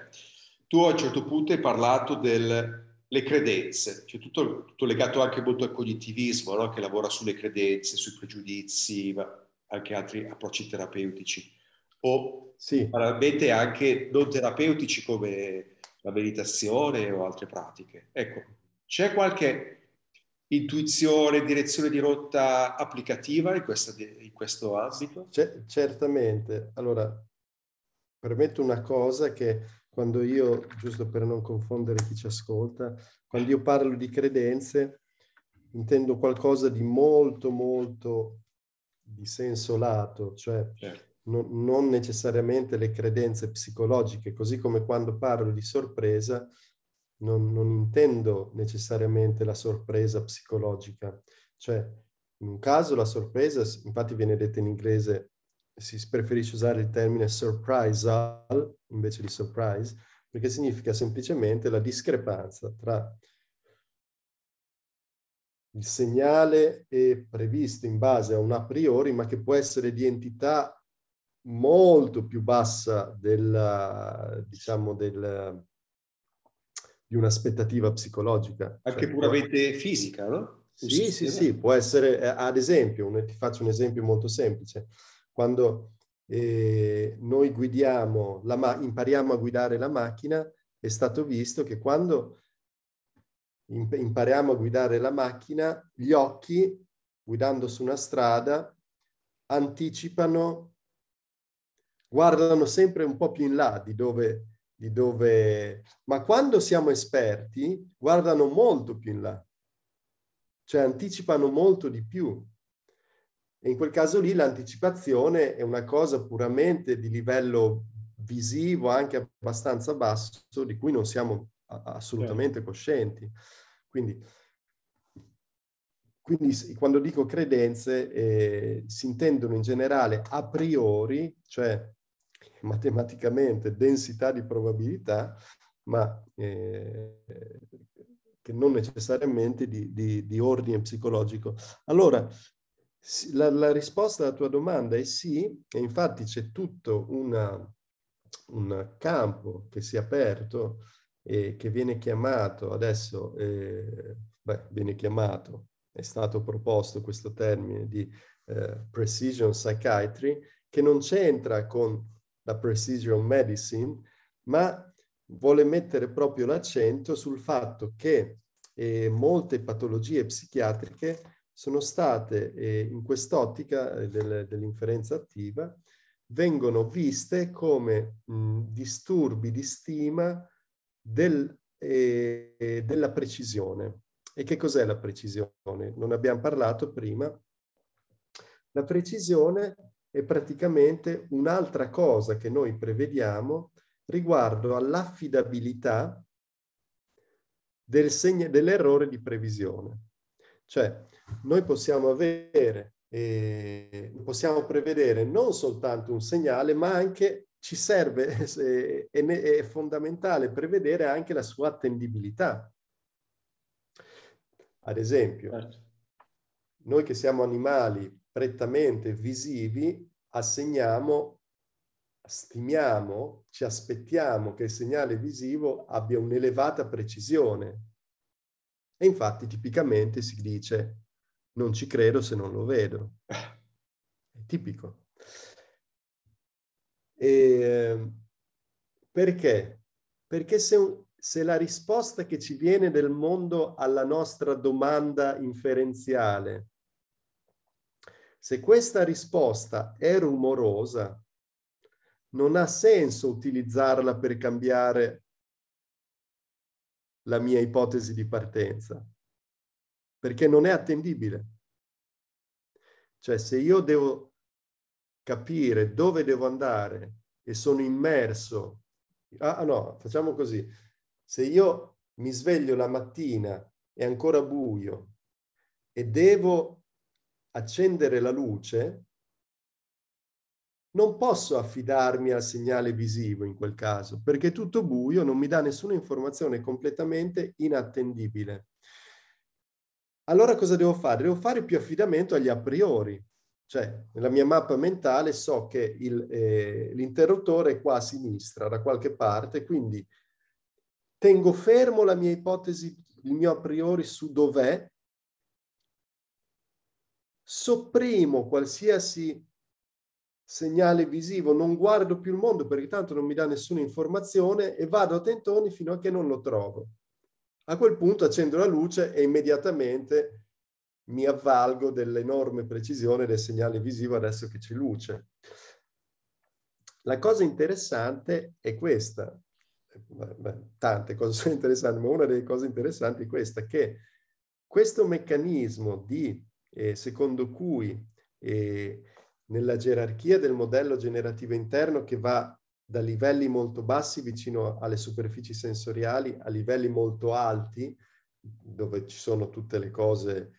tu a un certo punto hai parlato delle credenze, cioè tutto, tutto, legato anche molto al cognitivismo, no? che lavora sulle credenze, sui pregiudizi, ma anche altri approcci terapeutici, o sì. banalmente anche non terapeutici come la meditazione o altre pratiche. Ecco, c'è qualche intuizione, direzione di rotta applicativa in, questa, in questo ambito? C- certamente. Allora, permetto una cosa che quando io, giusto per non confondere chi ci ascolta, quando io parlo di credenze, intendo qualcosa di molto, molto di senso lato, cioè certo no, non necessariamente le credenze psicologiche, così come quando parlo di sorpresa non, non intendo necessariamente la sorpresa psicologica, cioè in un caso la sorpresa, infatti viene detta in inglese, si preferisce usare il termine surprisal invece di surprise, perché significa semplicemente la discrepanza tra il segnale è eh, previsto in base a un a priori, ma che può essere di entità molto più bassa della, diciamo, del, di un'aspettativa psicologica. Anche cioè, puramente fisica, no? Sì, sì, sì, sì, può essere, eh, ad esempio, un, ti faccio un esempio molto semplice, quando eh, noi guidiamo, la ma- impariamo a guidare la macchina, è stato visto che quando impariamo a guidare la macchina, gli occhi, guidando su una strada, anticipano guardano sempre un po' più in là di dove, di dove... ma quando siamo esperti guardano molto più in là, cioè anticipano molto di più. E in quel caso lì l'anticipazione è una cosa puramente di livello visivo, anche abbastanza basso, di cui non siamo assolutamente certo. coscienti. Quindi, quindi quando dico credenze eh, si intendono in generale a priori, cioè matematicamente densità di probabilità, ma eh, che non necessariamente di, di, di ordine psicologico. Allora, la, la, risposta alla tua domanda è sì, e infatti c'è tutto una, un campo che si è aperto e che viene chiamato adesso, eh, beh, viene chiamato, è stato proposto questo termine di eh, precision psychiatry, che non c'entra con la precision medicine, ma vuole mettere proprio l'accento sul fatto che eh, molte patologie psichiatriche sono state, eh, in quest'ottica eh, del, dell'inferenza attiva, vengono viste come mh, disturbi di stima del, eh, della precisione. E che cos'è la precisione? Non abbiamo parlato prima. La precisione è praticamente un'altra cosa che noi prevediamo riguardo all'affidabilità del dell'errore di previsione. Cioè, noi possiamo avere, eh, possiamo prevedere non soltanto un segnale, ma anche ci serve, *laughs* se, è, è fondamentale prevedere anche la sua attendibilità. Ad esempio, certo. noi che siamo animali prettamente visivi, assegniamo, stimiamo, ci aspettiamo che il segnale visivo abbia un'elevata precisione. E infatti tipicamente si dice non ci credo se non lo vedo. È tipico. E ehm, perché? Perché se, se la risposta che ci viene del mondo alla nostra domanda inferenziale se questa risposta è rumorosa, non ha senso utilizzarla per cambiare la mia ipotesi di partenza, perché non è attendibile. Cioè se io devo capire dove devo andare e sono immerso, ah, ah no, facciamo così, se io mi sveglio la mattina, è ancora buio e devo accendere la luce, non posso affidarmi al segnale visivo in quel caso, perché tutto buio non mi dà nessuna informazione completamente inattendibile. Allora cosa devo fare? Devo fare più affidamento agli a priori, cioè nella mia mappa mentale so che il, eh, l'interruttore è qua a sinistra, da qualche parte, quindi tengo fermo la mia ipotesi, il mio a priori su dov'è sopprimo qualsiasi segnale visivo, non guardo più il mondo perché tanto non mi dà nessuna informazione e vado a tentoni fino a che non lo trovo. A quel punto accendo la luce e immediatamente mi avvalgo dell'enorme precisione del segnale visivo adesso che c'è luce. La cosa interessante è questa, Beh, tante cose sono interessanti, ma una delle cose interessanti è questa, che questo meccanismo di eh, secondo cui eh, nella gerarchia del modello generativo interno che va da livelli molto bassi vicino alle superfici sensoriali a livelli molto alti, dove ci sono tutte le cose,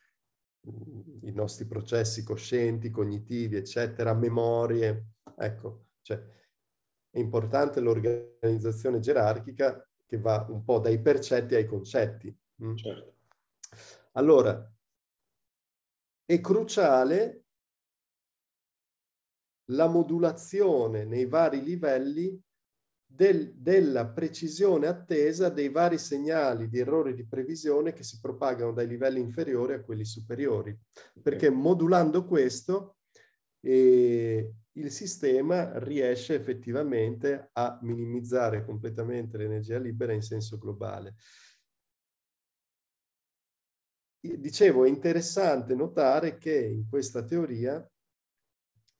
i nostri processi coscienti, cognitivi, eccetera, memorie. Ecco, cioè, è importante l'organizzazione gerarchica che va un po' dai percetti ai concetti. Mm? Certo. Allora, è cruciale la modulazione nei vari livelli del, della precisione attesa dei vari segnali di errore di previsione che si propagano dai livelli inferiori a quelli superiori, perché modulando questo eh, il sistema riesce effettivamente a minimizzare completamente l'energia libera in senso globale dicevo, è interessante notare che in questa teoria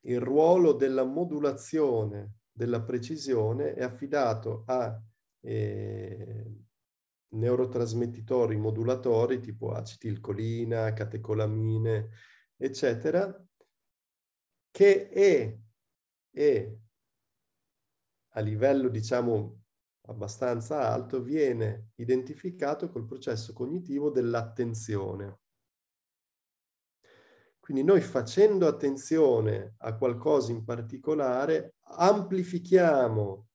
il ruolo della modulazione della precisione è affidato a eh, neurotrasmettitori modulatori tipo acetilcolina, catecolamine, eccetera, che è, è a livello, diciamo, abbastanza alto viene identificato col processo cognitivo dell'attenzione. Quindi noi facendo attenzione a qualcosa in particolare amplifichiamo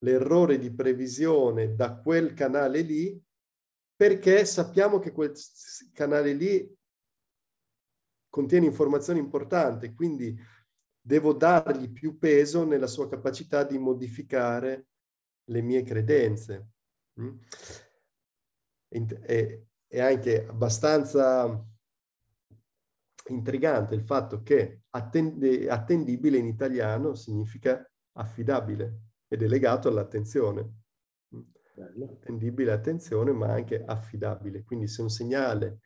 l'errore di previsione da quel canale lì perché sappiamo che quel canale lì contiene informazioni importanti, quindi devo dargli più peso nella sua capacità di modificare le mie credenze. Mm? è anche abbastanza intrigante il fatto che attendibile in italiano significa affidabile ed è legato all'attenzione. Mm? Attendibile attenzione, ma anche affidabile. Quindi se un segnale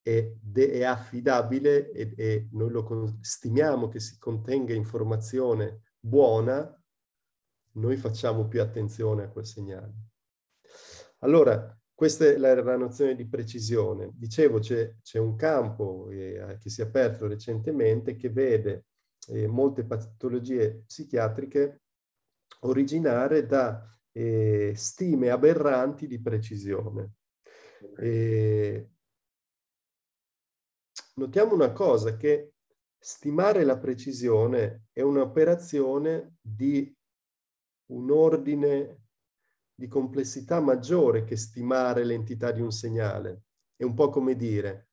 è, è affidabile e, e noi lo stimiamo che si contenga informazione buona, noi facciamo più attenzione a quel segnale. Allora, questa è la, la nozione di precisione. Dicevo, c'è, un campo eh, che si è aperto recentemente che vede eh, molte patologie psichiatriche originare da eh, stime aberranti di precisione. Eh, notiamo una cosa, che stimare la precisione è un'operazione di un ordine di complessità maggiore che stimare l'entità di un segnale. È un po' come dire,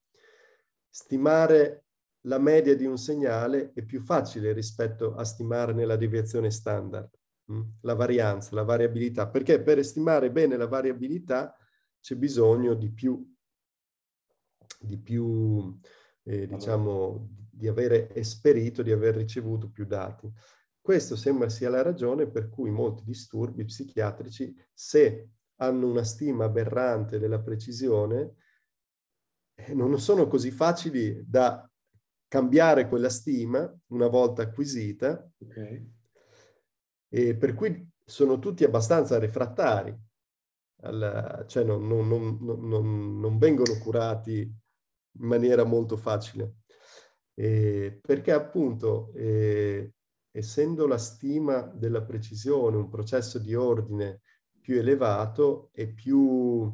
stimare la media di un segnale è più facile rispetto a stimare nella deviazione standard, mm? la varianza, la variabilità, perché per stimare bene la variabilità c'è bisogno di più, di più eh, diciamo, di avere esperito, di aver ricevuto più dati. Questo sembra sia la ragione per cui molti disturbi psichiatrici, se hanno una stima aberrante della precisione, eh, non sono così facili da cambiare quella stima una volta acquisita, okay. per cui sono tutti abbastanza refrattari, alla, cioè non, non, non, non, vengono curati in maniera molto facile, eh, perché appunto eh, essendo la stima della precisione un processo di ordine più elevato e più,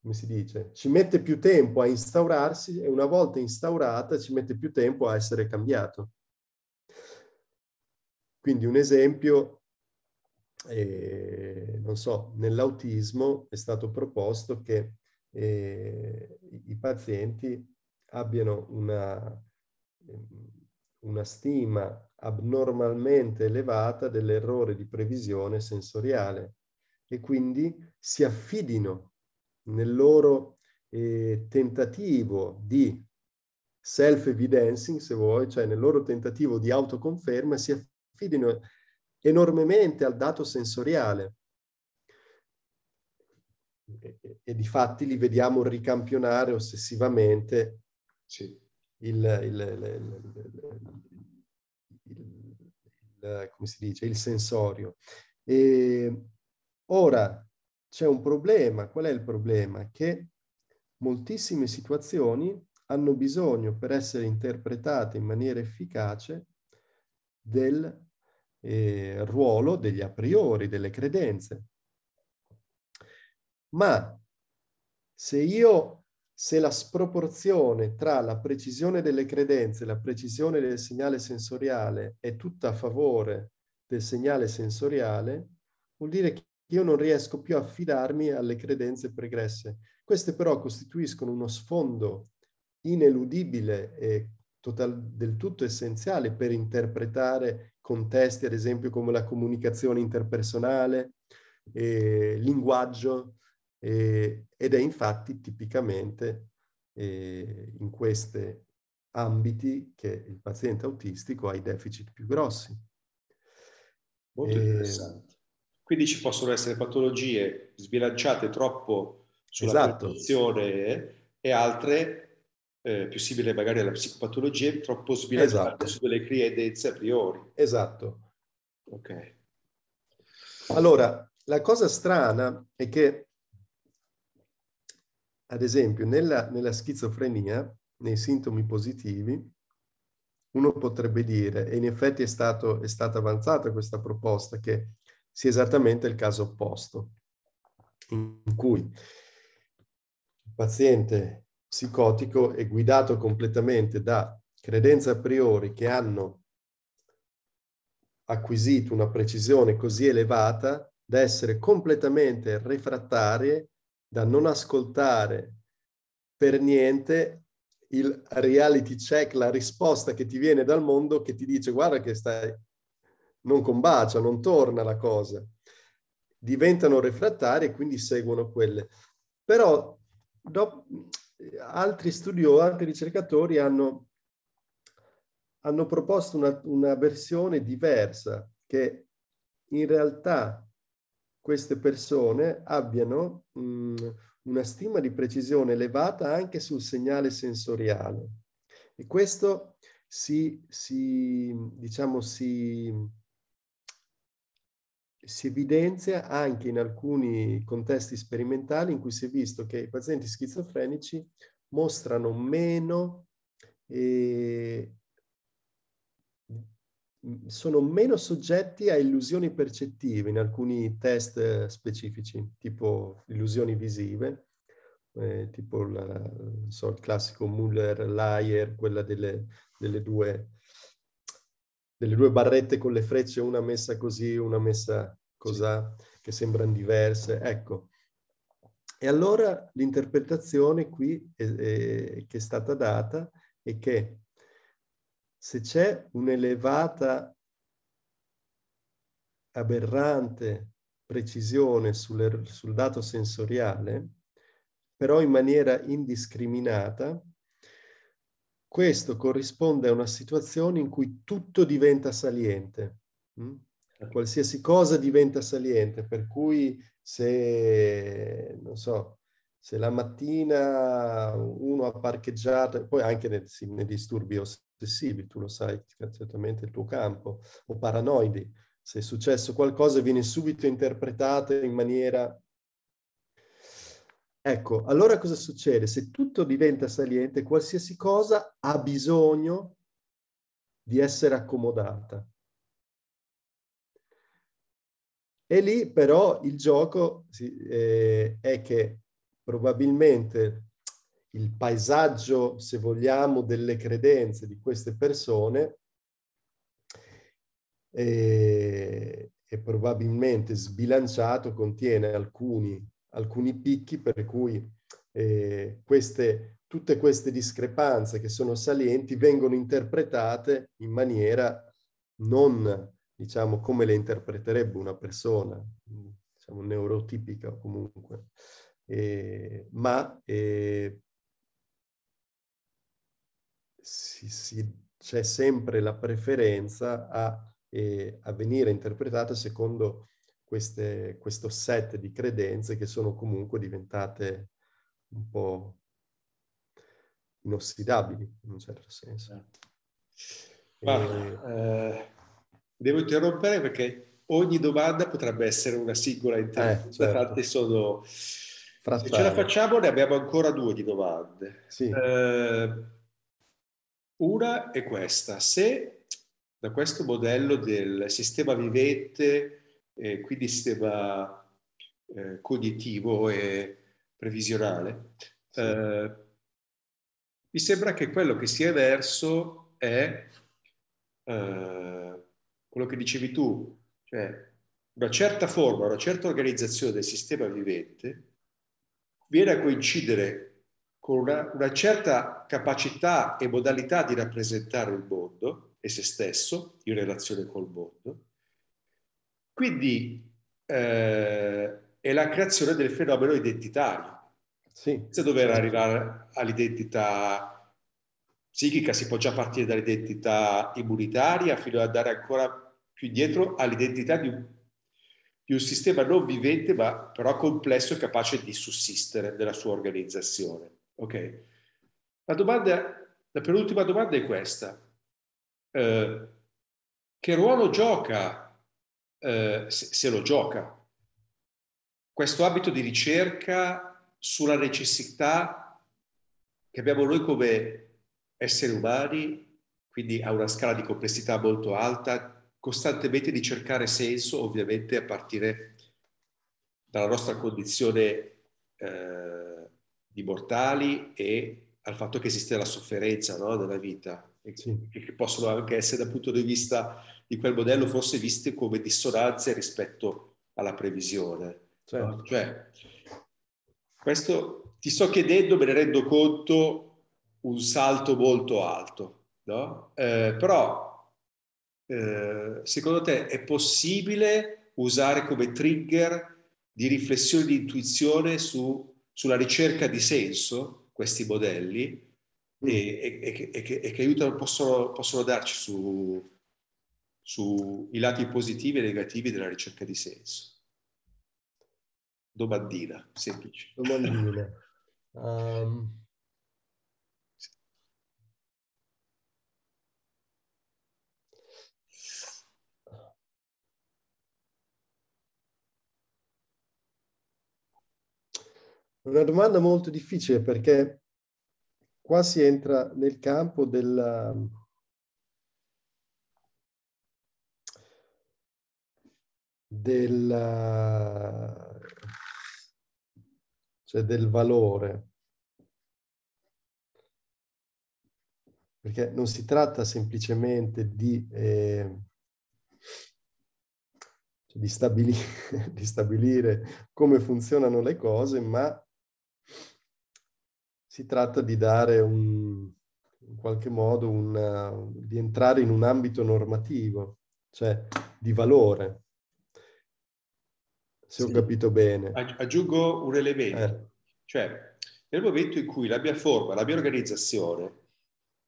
come si dice, ci mette più tempo a instaurarsi e una volta instaurata ci mette più tempo a essere cambiato. Quindi un esempio, eh, non so, nell'autismo è stato proposto che eh, i pazienti abbiano una, ehm, una stima abnormalmente elevata dell'errore di previsione sensoriale e quindi si affidino nel loro eh, tentativo di self-evidencing, se vuoi, cioè nel loro tentativo di autoconferma, si affidino enormemente al dato sensoriale. E, e, e di fatti li vediamo ricampionare ossessivamente sì. il, il, il, il eh, come si dice, il sensorio. E ora c'è un problema, qual è il problema? Che moltissime situazioni hanno bisogno, per essere interpretate in maniera efficace, del eh, ruolo degli a priori, delle credenze. Ma se io se la sproporzione tra la precisione delle credenze e la precisione del segnale sensoriale è tutta a favore del segnale sensoriale, vuol dire che io non riesco più a fidarmi alle credenze pregresse. Queste però costituiscono uno sfondo ineludibile e total, del tutto essenziale per interpretare contesti, ad esempio, come la comunicazione interpersonale, eh, linguaggio, eh, ed è infatti tipicamente eh, in questi ambiti che il paziente autistico ha i deficit più grossi. Molto eh, interessante. Quindi ci possono essere patologie sbilanciate troppo sulla esatto. e altre eh, più simili magari alla psicopatologia, troppo sbilanciate esatto. su credenze a priori. Esatto. Ok. Allora, la cosa strana è che ad esempio, nella, nella schizofrenia, nei sintomi positivi, uno potrebbe dire, e in effetti è, stato, è stata avanzata questa proposta, che sia esattamente il caso opposto, in cui il paziente psicotico è guidato completamente da credenze a priori che hanno acquisito una precisione così elevata da essere completamente refrattarie da non ascoltare per niente il reality check, la risposta che ti viene dal mondo che ti dice guarda che stai, non combacia, non torna la cosa. Diventano refrattari e quindi seguono quelle. Però dopo, altri studiosi, altri ricercatori hanno, hanno proposto una, una versione diversa che in realtà queste persone abbiano mh, mm, una stima di precisione elevata anche sul segnale sensoriale. E questo si, si, diciamo, si, si evidenzia anche in alcuni contesti sperimentali in cui si è visto che i pazienti schizofrenici mostrano meno eh, Mhmm, sono meno soggetti a illusioni percettive in alcuni test eh, specifici, tipo illusioni visive, eh, tipo la, so, il classico muller layer quella delle, delle, due, delle, due, barrette con le frecce, una messa così, una messa così, che sembrano diverse. Ecco. E allora l'interpretazione qui è, è, che è stata data è che se c'è un'elevata aberrante precisione sulle, sul dato sensoriale, però in maniera indiscriminata, questo corrisponde a una situazione in cui tutto diventa saliente. Hm? Qualsiasi cosa diventa saliente, per cui se, non so, se la mattina uno ha parcheggiato, poi anche nei, nei disturbi ossessivi, tu lo sai certamente il tuo campo, o paranoidi. Se è successo qualcosa viene subito interpretato in maniera... Ecco, allora cosa succede? Se tutto diventa saliente, qualsiasi cosa ha bisogno di essere accomodata. E lì però il gioco eh, è che probabilmente il paesaggio, se vogliamo, delle credenze di queste persone e, e probabilmente sbilanciato contiene alcuni, alcuni picchi per cui eh, queste, tutte queste discrepanze che sono salienti vengono interpretate in maniera non, diciamo, come le interpreterebbe una persona, diciamo, neurotipica comunque. Eh, ma eh, si, si, c'è sempre la preferenza a, eh, a venire interpretata secondo queste, questo set di credenze che sono comunque diventate un po' inossidabili in un certo senso. Guarda, eh. eh, devo interrompere perché ogni domanda potrebbe essere una singola interrogazione, eh, certo. tante sono... Frattare. Se ce la facciamo ne abbiamo ancora due di domande. Sì. Eh, una è questa, se da questo modello del sistema vivente, eh, quindi sistema eh, cognitivo e previsionale, eh, mi sembra che quello che si è verso è eh, quello che dicevi tu, cioè una certa forma, una certa organizzazione del sistema vivente viene a coincidere con una, una certa capacità e modalità di rappresentare il mondo e se stesso in relazione col mondo. Quindi eh, è la creazione del fenomeno identitario. Sì. Senza dover arrivare all'identità psichica, si può già partire dall'identità immunitaria fino ad andare ancora più indietro all'identità di un, di un sistema non vivente, ma però complesso e capace di sussistere nella sua organizzazione. Ok. La domanda, la penultima domanda è questa. Eh, che ruolo gioca, eh, se, se lo gioca, questo abito di ricerca sulla necessità che abbiamo noi come esseri umani, quindi a una scala di complessità molto alta, costantemente di cercare senso, ovviamente a partire dalla nostra condizione eh, di mortali e al fatto che esiste la sofferenza no, della vita, sì. che possono anche essere dal punto di vista di quel modello forse viste come dissonanze rispetto alla previsione. Certo. Cioè, questo ti sto chiedendo, me ne rendo conto, un salto molto alto, no? Eh, però eh, secondo te è possibile usare come trigger di riflessione, di intuizione su sulla ricerca di senso, questi modelli, mm. e, e, e, che, e, che aiutano, possono, possono darci su, i lati positivi e negativi della ricerca di senso. Domandina, semplice. Domandina. Um... Una domanda molto difficile perché qua si entra nel campo della, um, della, uh, cioè del valore. Perché non si tratta semplicemente di, eh, cioè di, stabilire, *laughs* di stabilire come funzionano le cose, ma si tratta di dare un, in qualche modo una, di entrare in un ambito normativo, cioè di valore, se sì. ho capito bene. Aggiungo un elemento, eh. cioè nel momento in cui la mia forma, la mia organizzazione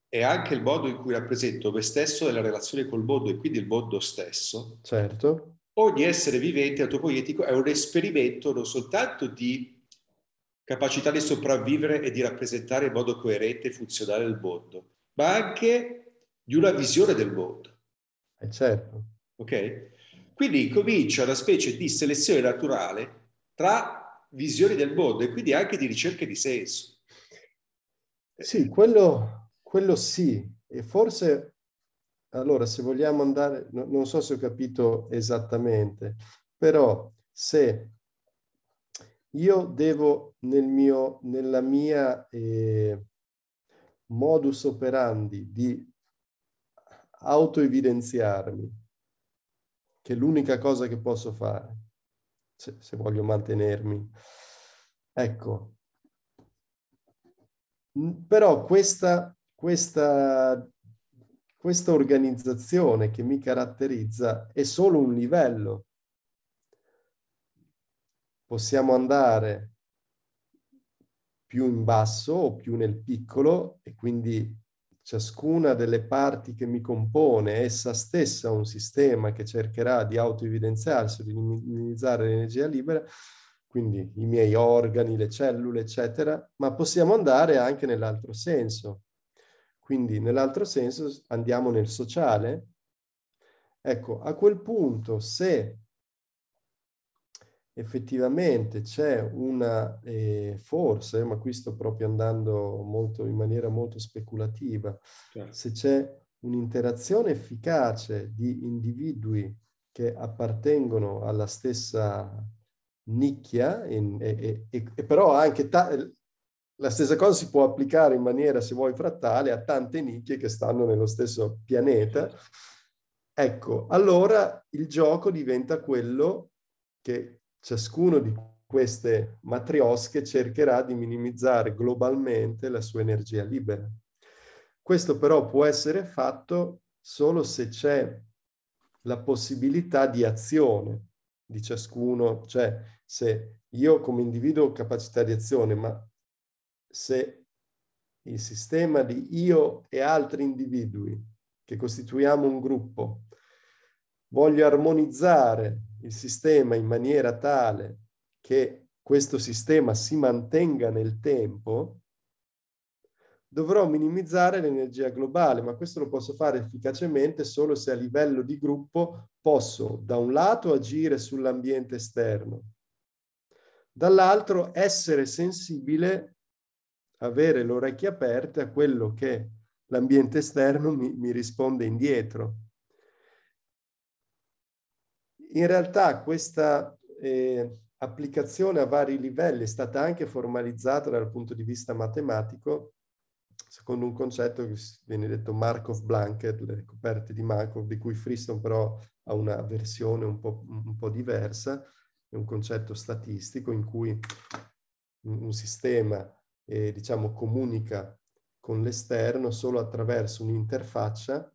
e anche il modo in cui rappresento me stesso e la relazione col mondo e quindi il mondo stesso, certo. ogni essere vivente autopoietico è un esperimento non soltanto di capacità di sopravvivere e di rappresentare in modo coerente e funzionale il mondo, ma anche di una visione del mondo. Eh certo. Ok? Quindi comincia una specie di selezione naturale tra visioni del mondo e quindi anche di ricerca di senso. Sì, quello, quello sì. E forse, allora, se vogliamo andare, no, non so se ho capito esattamente, però se io devo nel mio, nella mia eh, modus operandi di autoevidenziarmi, che è l'unica cosa che posso fare, se, se voglio mantenermi. Ecco, però questa, questa, questa organizzazione che mi caratterizza è solo un livello possiamo andare più in basso o più nel piccolo e quindi ciascuna delle parti che mi compone, essa stessa un sistema che cercherà di autoevidenziarsi, di minimizzare l'energia libera, quindi i miei organi, le cellule, eccetera, ma possiamo andare anche nell'altro senso. Quindi nell'altro senso andiamo nel sociale. Ecco, a quel punto se effettivamente c'è una, eh, forse, ma qui sto proprio andando molto, in maniera molto speculativa, certo. se c'è un'interazione efficace di individui che appartengono alla stessa nicchia e, e, e, e però anche ta- la stessa cosa si può applicare in maniera, se vuoi, frattale a tante nicchie che stanno nello stesso pianeta. Certo. Ecco, allora il gioco diventa quello che Ciascuno di queste matriosche cercherà di minimizzare globalmente la sua energia libera. Questo però può essere fatto solo se c'è la possibilità di azione di ciascuno, cioè se io come individuo ho capacità di azione, ma se il sistema di io e altri individui che costituiamo un gruppo voglio armonizzare il sistema in maniera tale che questo sistema si mantenga nel tempo, dovrò minimizzare l'energia globale, ma questo lo posso fare efficacemente solo se a livello di gruppo posso da un lato agire sull'ambiente esterno, dall'altro essere sensibile, avere le orecchie aperte a quello che l'ambiente esterno mi, mi risponde indietro. In realtà questa eh, applicazione a vari livelli è stata anche formalizzata dal punto di vista matematico secondo un concetto che viene detto Markov Blanket, le coperte di Markov, di cui Friston però ha una versione un po', un po diversa, è un concetto statistico in cui un sistema eh, diciamo, comunica con l'esterno solo attraverso un'interfaccia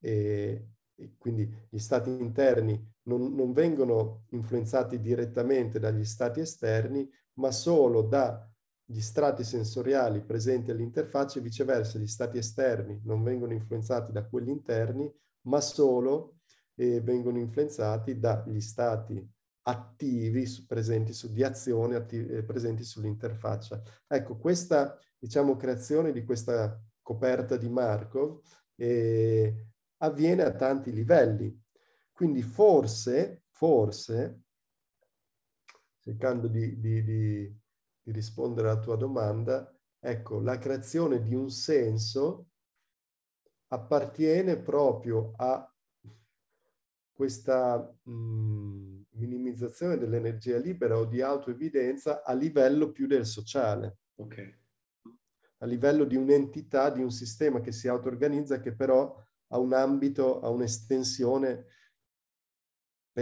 eh, e quindi gli stati interni non, non vengono influenzati direttamente dagli stati esterni, ma solo dagli strati sensoriali presenti all'interfaccia e viceversa gli stati esterni non vengono influenzati da quelli interni, ma solo eh, vengono influenzati dagli stati attivi presenti su, di azione attivi, eh, presenti sull'interfaccia. Ecco, questa diciamo, creazione di questa coperta di Markov eh, avviene a tanti livelli, quindi forse, forse, cercando di, di, di, di rispondere alla tua domanda, ecco, la creazione di un senso appartiene proprio a questa mh, mm, minimizzazione dell'energia libera o di autoevidenza a livello più del sociale. Ok. A livello di un'entità, di un sistema che si auto-organizza, che però ha un ambito, ha un'estensione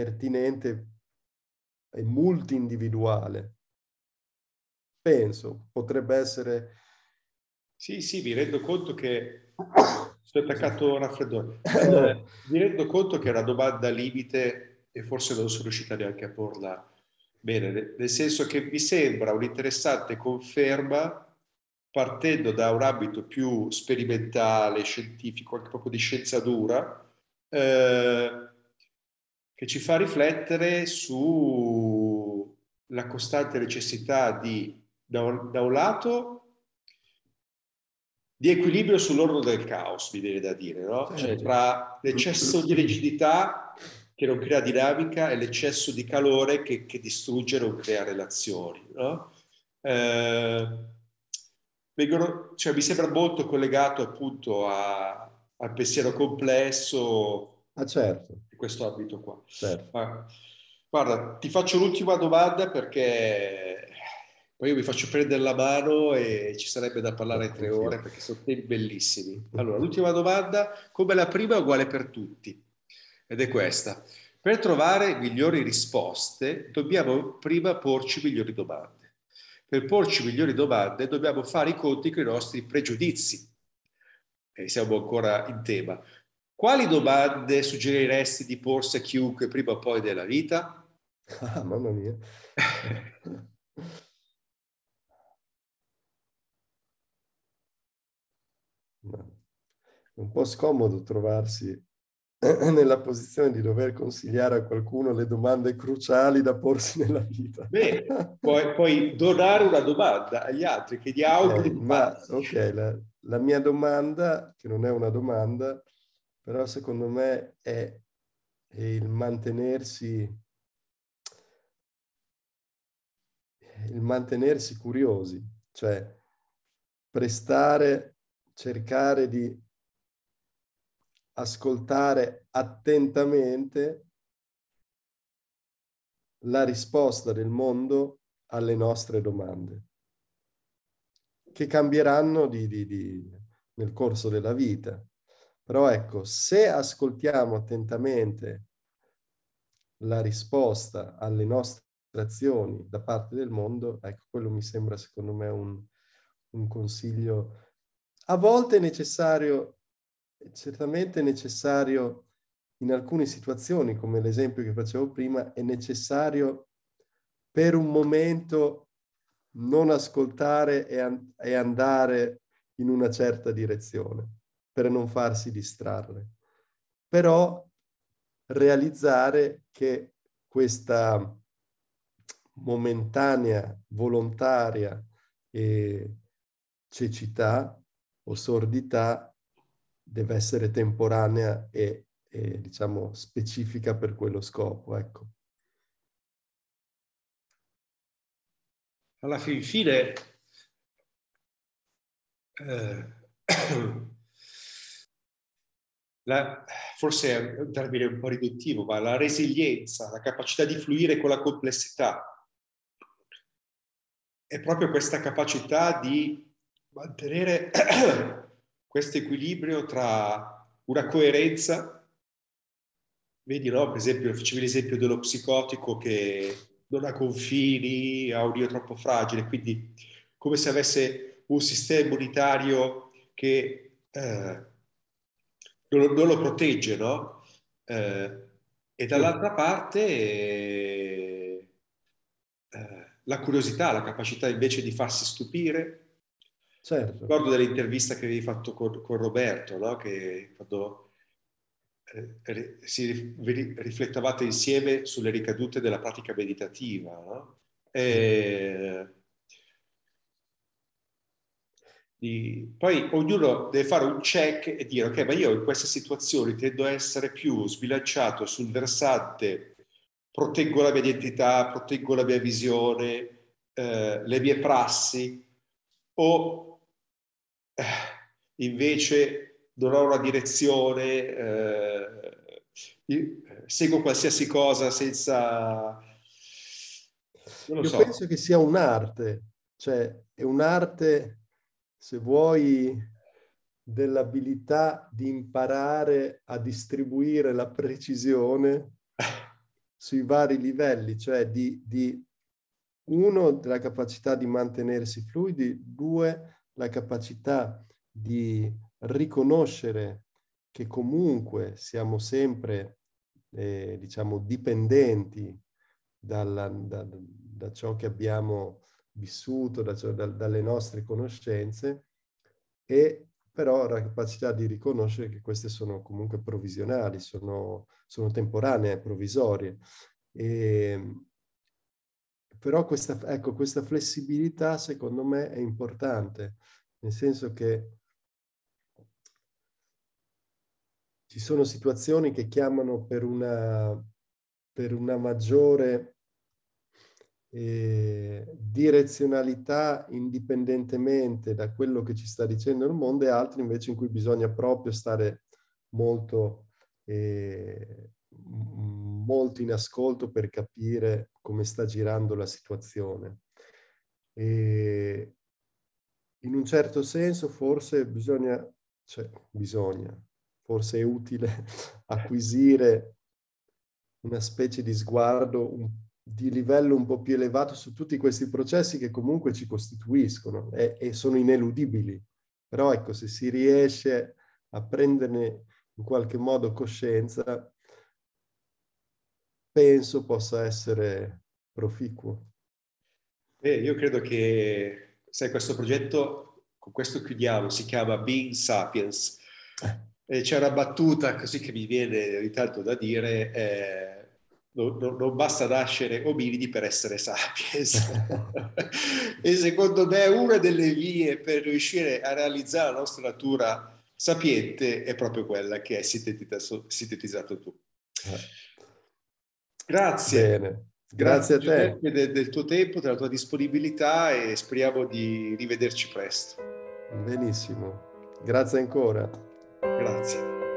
pertinente e multi-individuale. Penso, potrebbe essere... Sì, sì, vi rendo conto che... Sto attaccato a raffreddore. Allora, *laughs* mi eh, rendo conto che è una domanda limite e forse non sono riuscita neanche a porla bene, nel senso che mi sembra un'interessante conferma partendo da un ambito più sperimentale, scientifico, anche proprio di scienza dura, eh, che ci fa riflettere sulla costante necessità di, da un, da un lato, di equilibrio sull'orlo del caos, mi viene da dire, no? Cioè, tra l'eccesso di rigidità che non crea dinamica e l'eccesso di calore che, che distrugge o crea relazioni, no? eh, vengono, cioè, mi sembra molto collegato appunto a, al pensiero complesso, Ah, certo. questo abito qua. Certo. Ah, guarda, ti faccio l'ultima domanda perché poi io vi faccio prendere la mano e ci sarebbe da parlare tre ore perché sono temi bellissimi. Allora, l'ultima domanda, come la prima, è uguale per tutti. Ed è questa. Per trovare migliori risposte dobbiamo prima porci migliori domande. Per porci migliori domande dobbiamo fare i conti con i nostri pregiudizi. E siamo ancora in tema. Quali domande suggeriresti di porsi a chiunque prima o poi della vita? Ah, mamma mia. È un po' scomodo trovarsi *clears throat* nella posizione di dover consigliare a qualcuno le domande cruciali da porsi nella vita. Beh, puoi, puoi donare una domanda agli altri che gli auguri. Eh, ma ok, la, la mia domanda, che non è una domanda, però secondo me è, è il mantenersi il mantenersi curiosi, cioè prestare, cercare di ascoltare attentamente la risposta del mondo alle nostre domande, che cambieranno di, di, di, nel corso della vita. Però ecco, se ascoltiamo attentamente la risposta alle nostre azioni da parte del mondo, ecco, quello mi sembra secondo me un, un consiglio a volte è necessario, certamente è necessario in alcune situazioni, come l'esempio che facevo prima, è necessario per un momento non ascoltare e, and- e andare in una certa direzione per non farsi distrarre, però realizzare che questa momentanea, volontaria e cecità o sordità deve essere temporanea e, e diciamo specifica per quello scopo, ecco. Alla fin fine eh, *clears throat* la, forse è un termine un po' riduttivo, ma la resilienza, la capacità di fluire con la complessità, è proprio questa capacità di mantenere *clears throat* questo equilibrio tra una coerenza, vedi no, per esempio, facevi l'esempio dello psicotico che non ha confini, ha un io troppo fragile, quindi come se avesse un sistema immunitario che... Eh, non, non lo protegge, no? Eh, e dall'altra parte eh, la curiosità, la capacità invece di farsi stupire. Certo. Ricordo dell'intervista che avevi fatto con, con Roberto, no? che quando eh, si, riflettavate insieme sulle ricadute della pratica meditativa. No? E, di... Poi ognuno deve fare un check e dire ok, ma io in queste situazioni tendo a essere più sbilanciato sul versante proteggo la mia identità, proteggo la mia visione, eh, le mie prassi o eh, invece non ho una direzione, eh, seguo qualsiasi cosa senza... non Io so. penso che sia un'arte, cioè è un'arte se vuoi, dell'abilità di imparare a distribuire la precisione *laughs* sui vari livelli, cioè di, di uno, della capacità di mantenersi fluidi, due, la capacità di riconoscere che comunque siamo sempre, eh, diciamo, dipendenti dalla, da, da ciò che abbiamo vissuto, da, cioè, da, dalle nostre conoscenze e però la capacità di riconoscere che queste sono comunque provvisionali, sono, sono temporanee, provvisorie. E, ehm, però questa, ecco, questa flessibilità secondo me è importante, nel senso che ci sono situazioni che chiamano per una, per una maggiore eh, direzionalità indipendentemente da quello che ci sta dicendo il mondo e altri invece in cui bisogna proprio stare molto, eh, molto in ascolto per capire come sta girando la situazione. E in un certo senso forse bisogna, cioè bisogna, forse è utile *laughs* acquisire una specie di sguardo un di livello un po' più elevato su tutti questi processi che comunque ci costituiscono e, e sono ineludibili. Però ecco, se si riesce a prenderne in qualche modo coscienza, penso possa essere proficuo. Eh, io credo che, sai, questo progetto, con questo chiudiamo, si chiama Being Sapiens. Eh, c'è una battuta così che mi viene ogni tanto da dire, eh, non, basta nascere ominidi per essere sapiens. *laughs* *laughs* e secondo me una delle vie per riuscire a realizzare la nostra natura sapiente è proprio quella che hai sintetizzato, tu. Eh. Grazie. Bene. Grazie, Grazie a te del, del tuo tempo, della tua disponibilità e speriamo di rivederci presto. Benissimo. Grazie ancora. Grazie.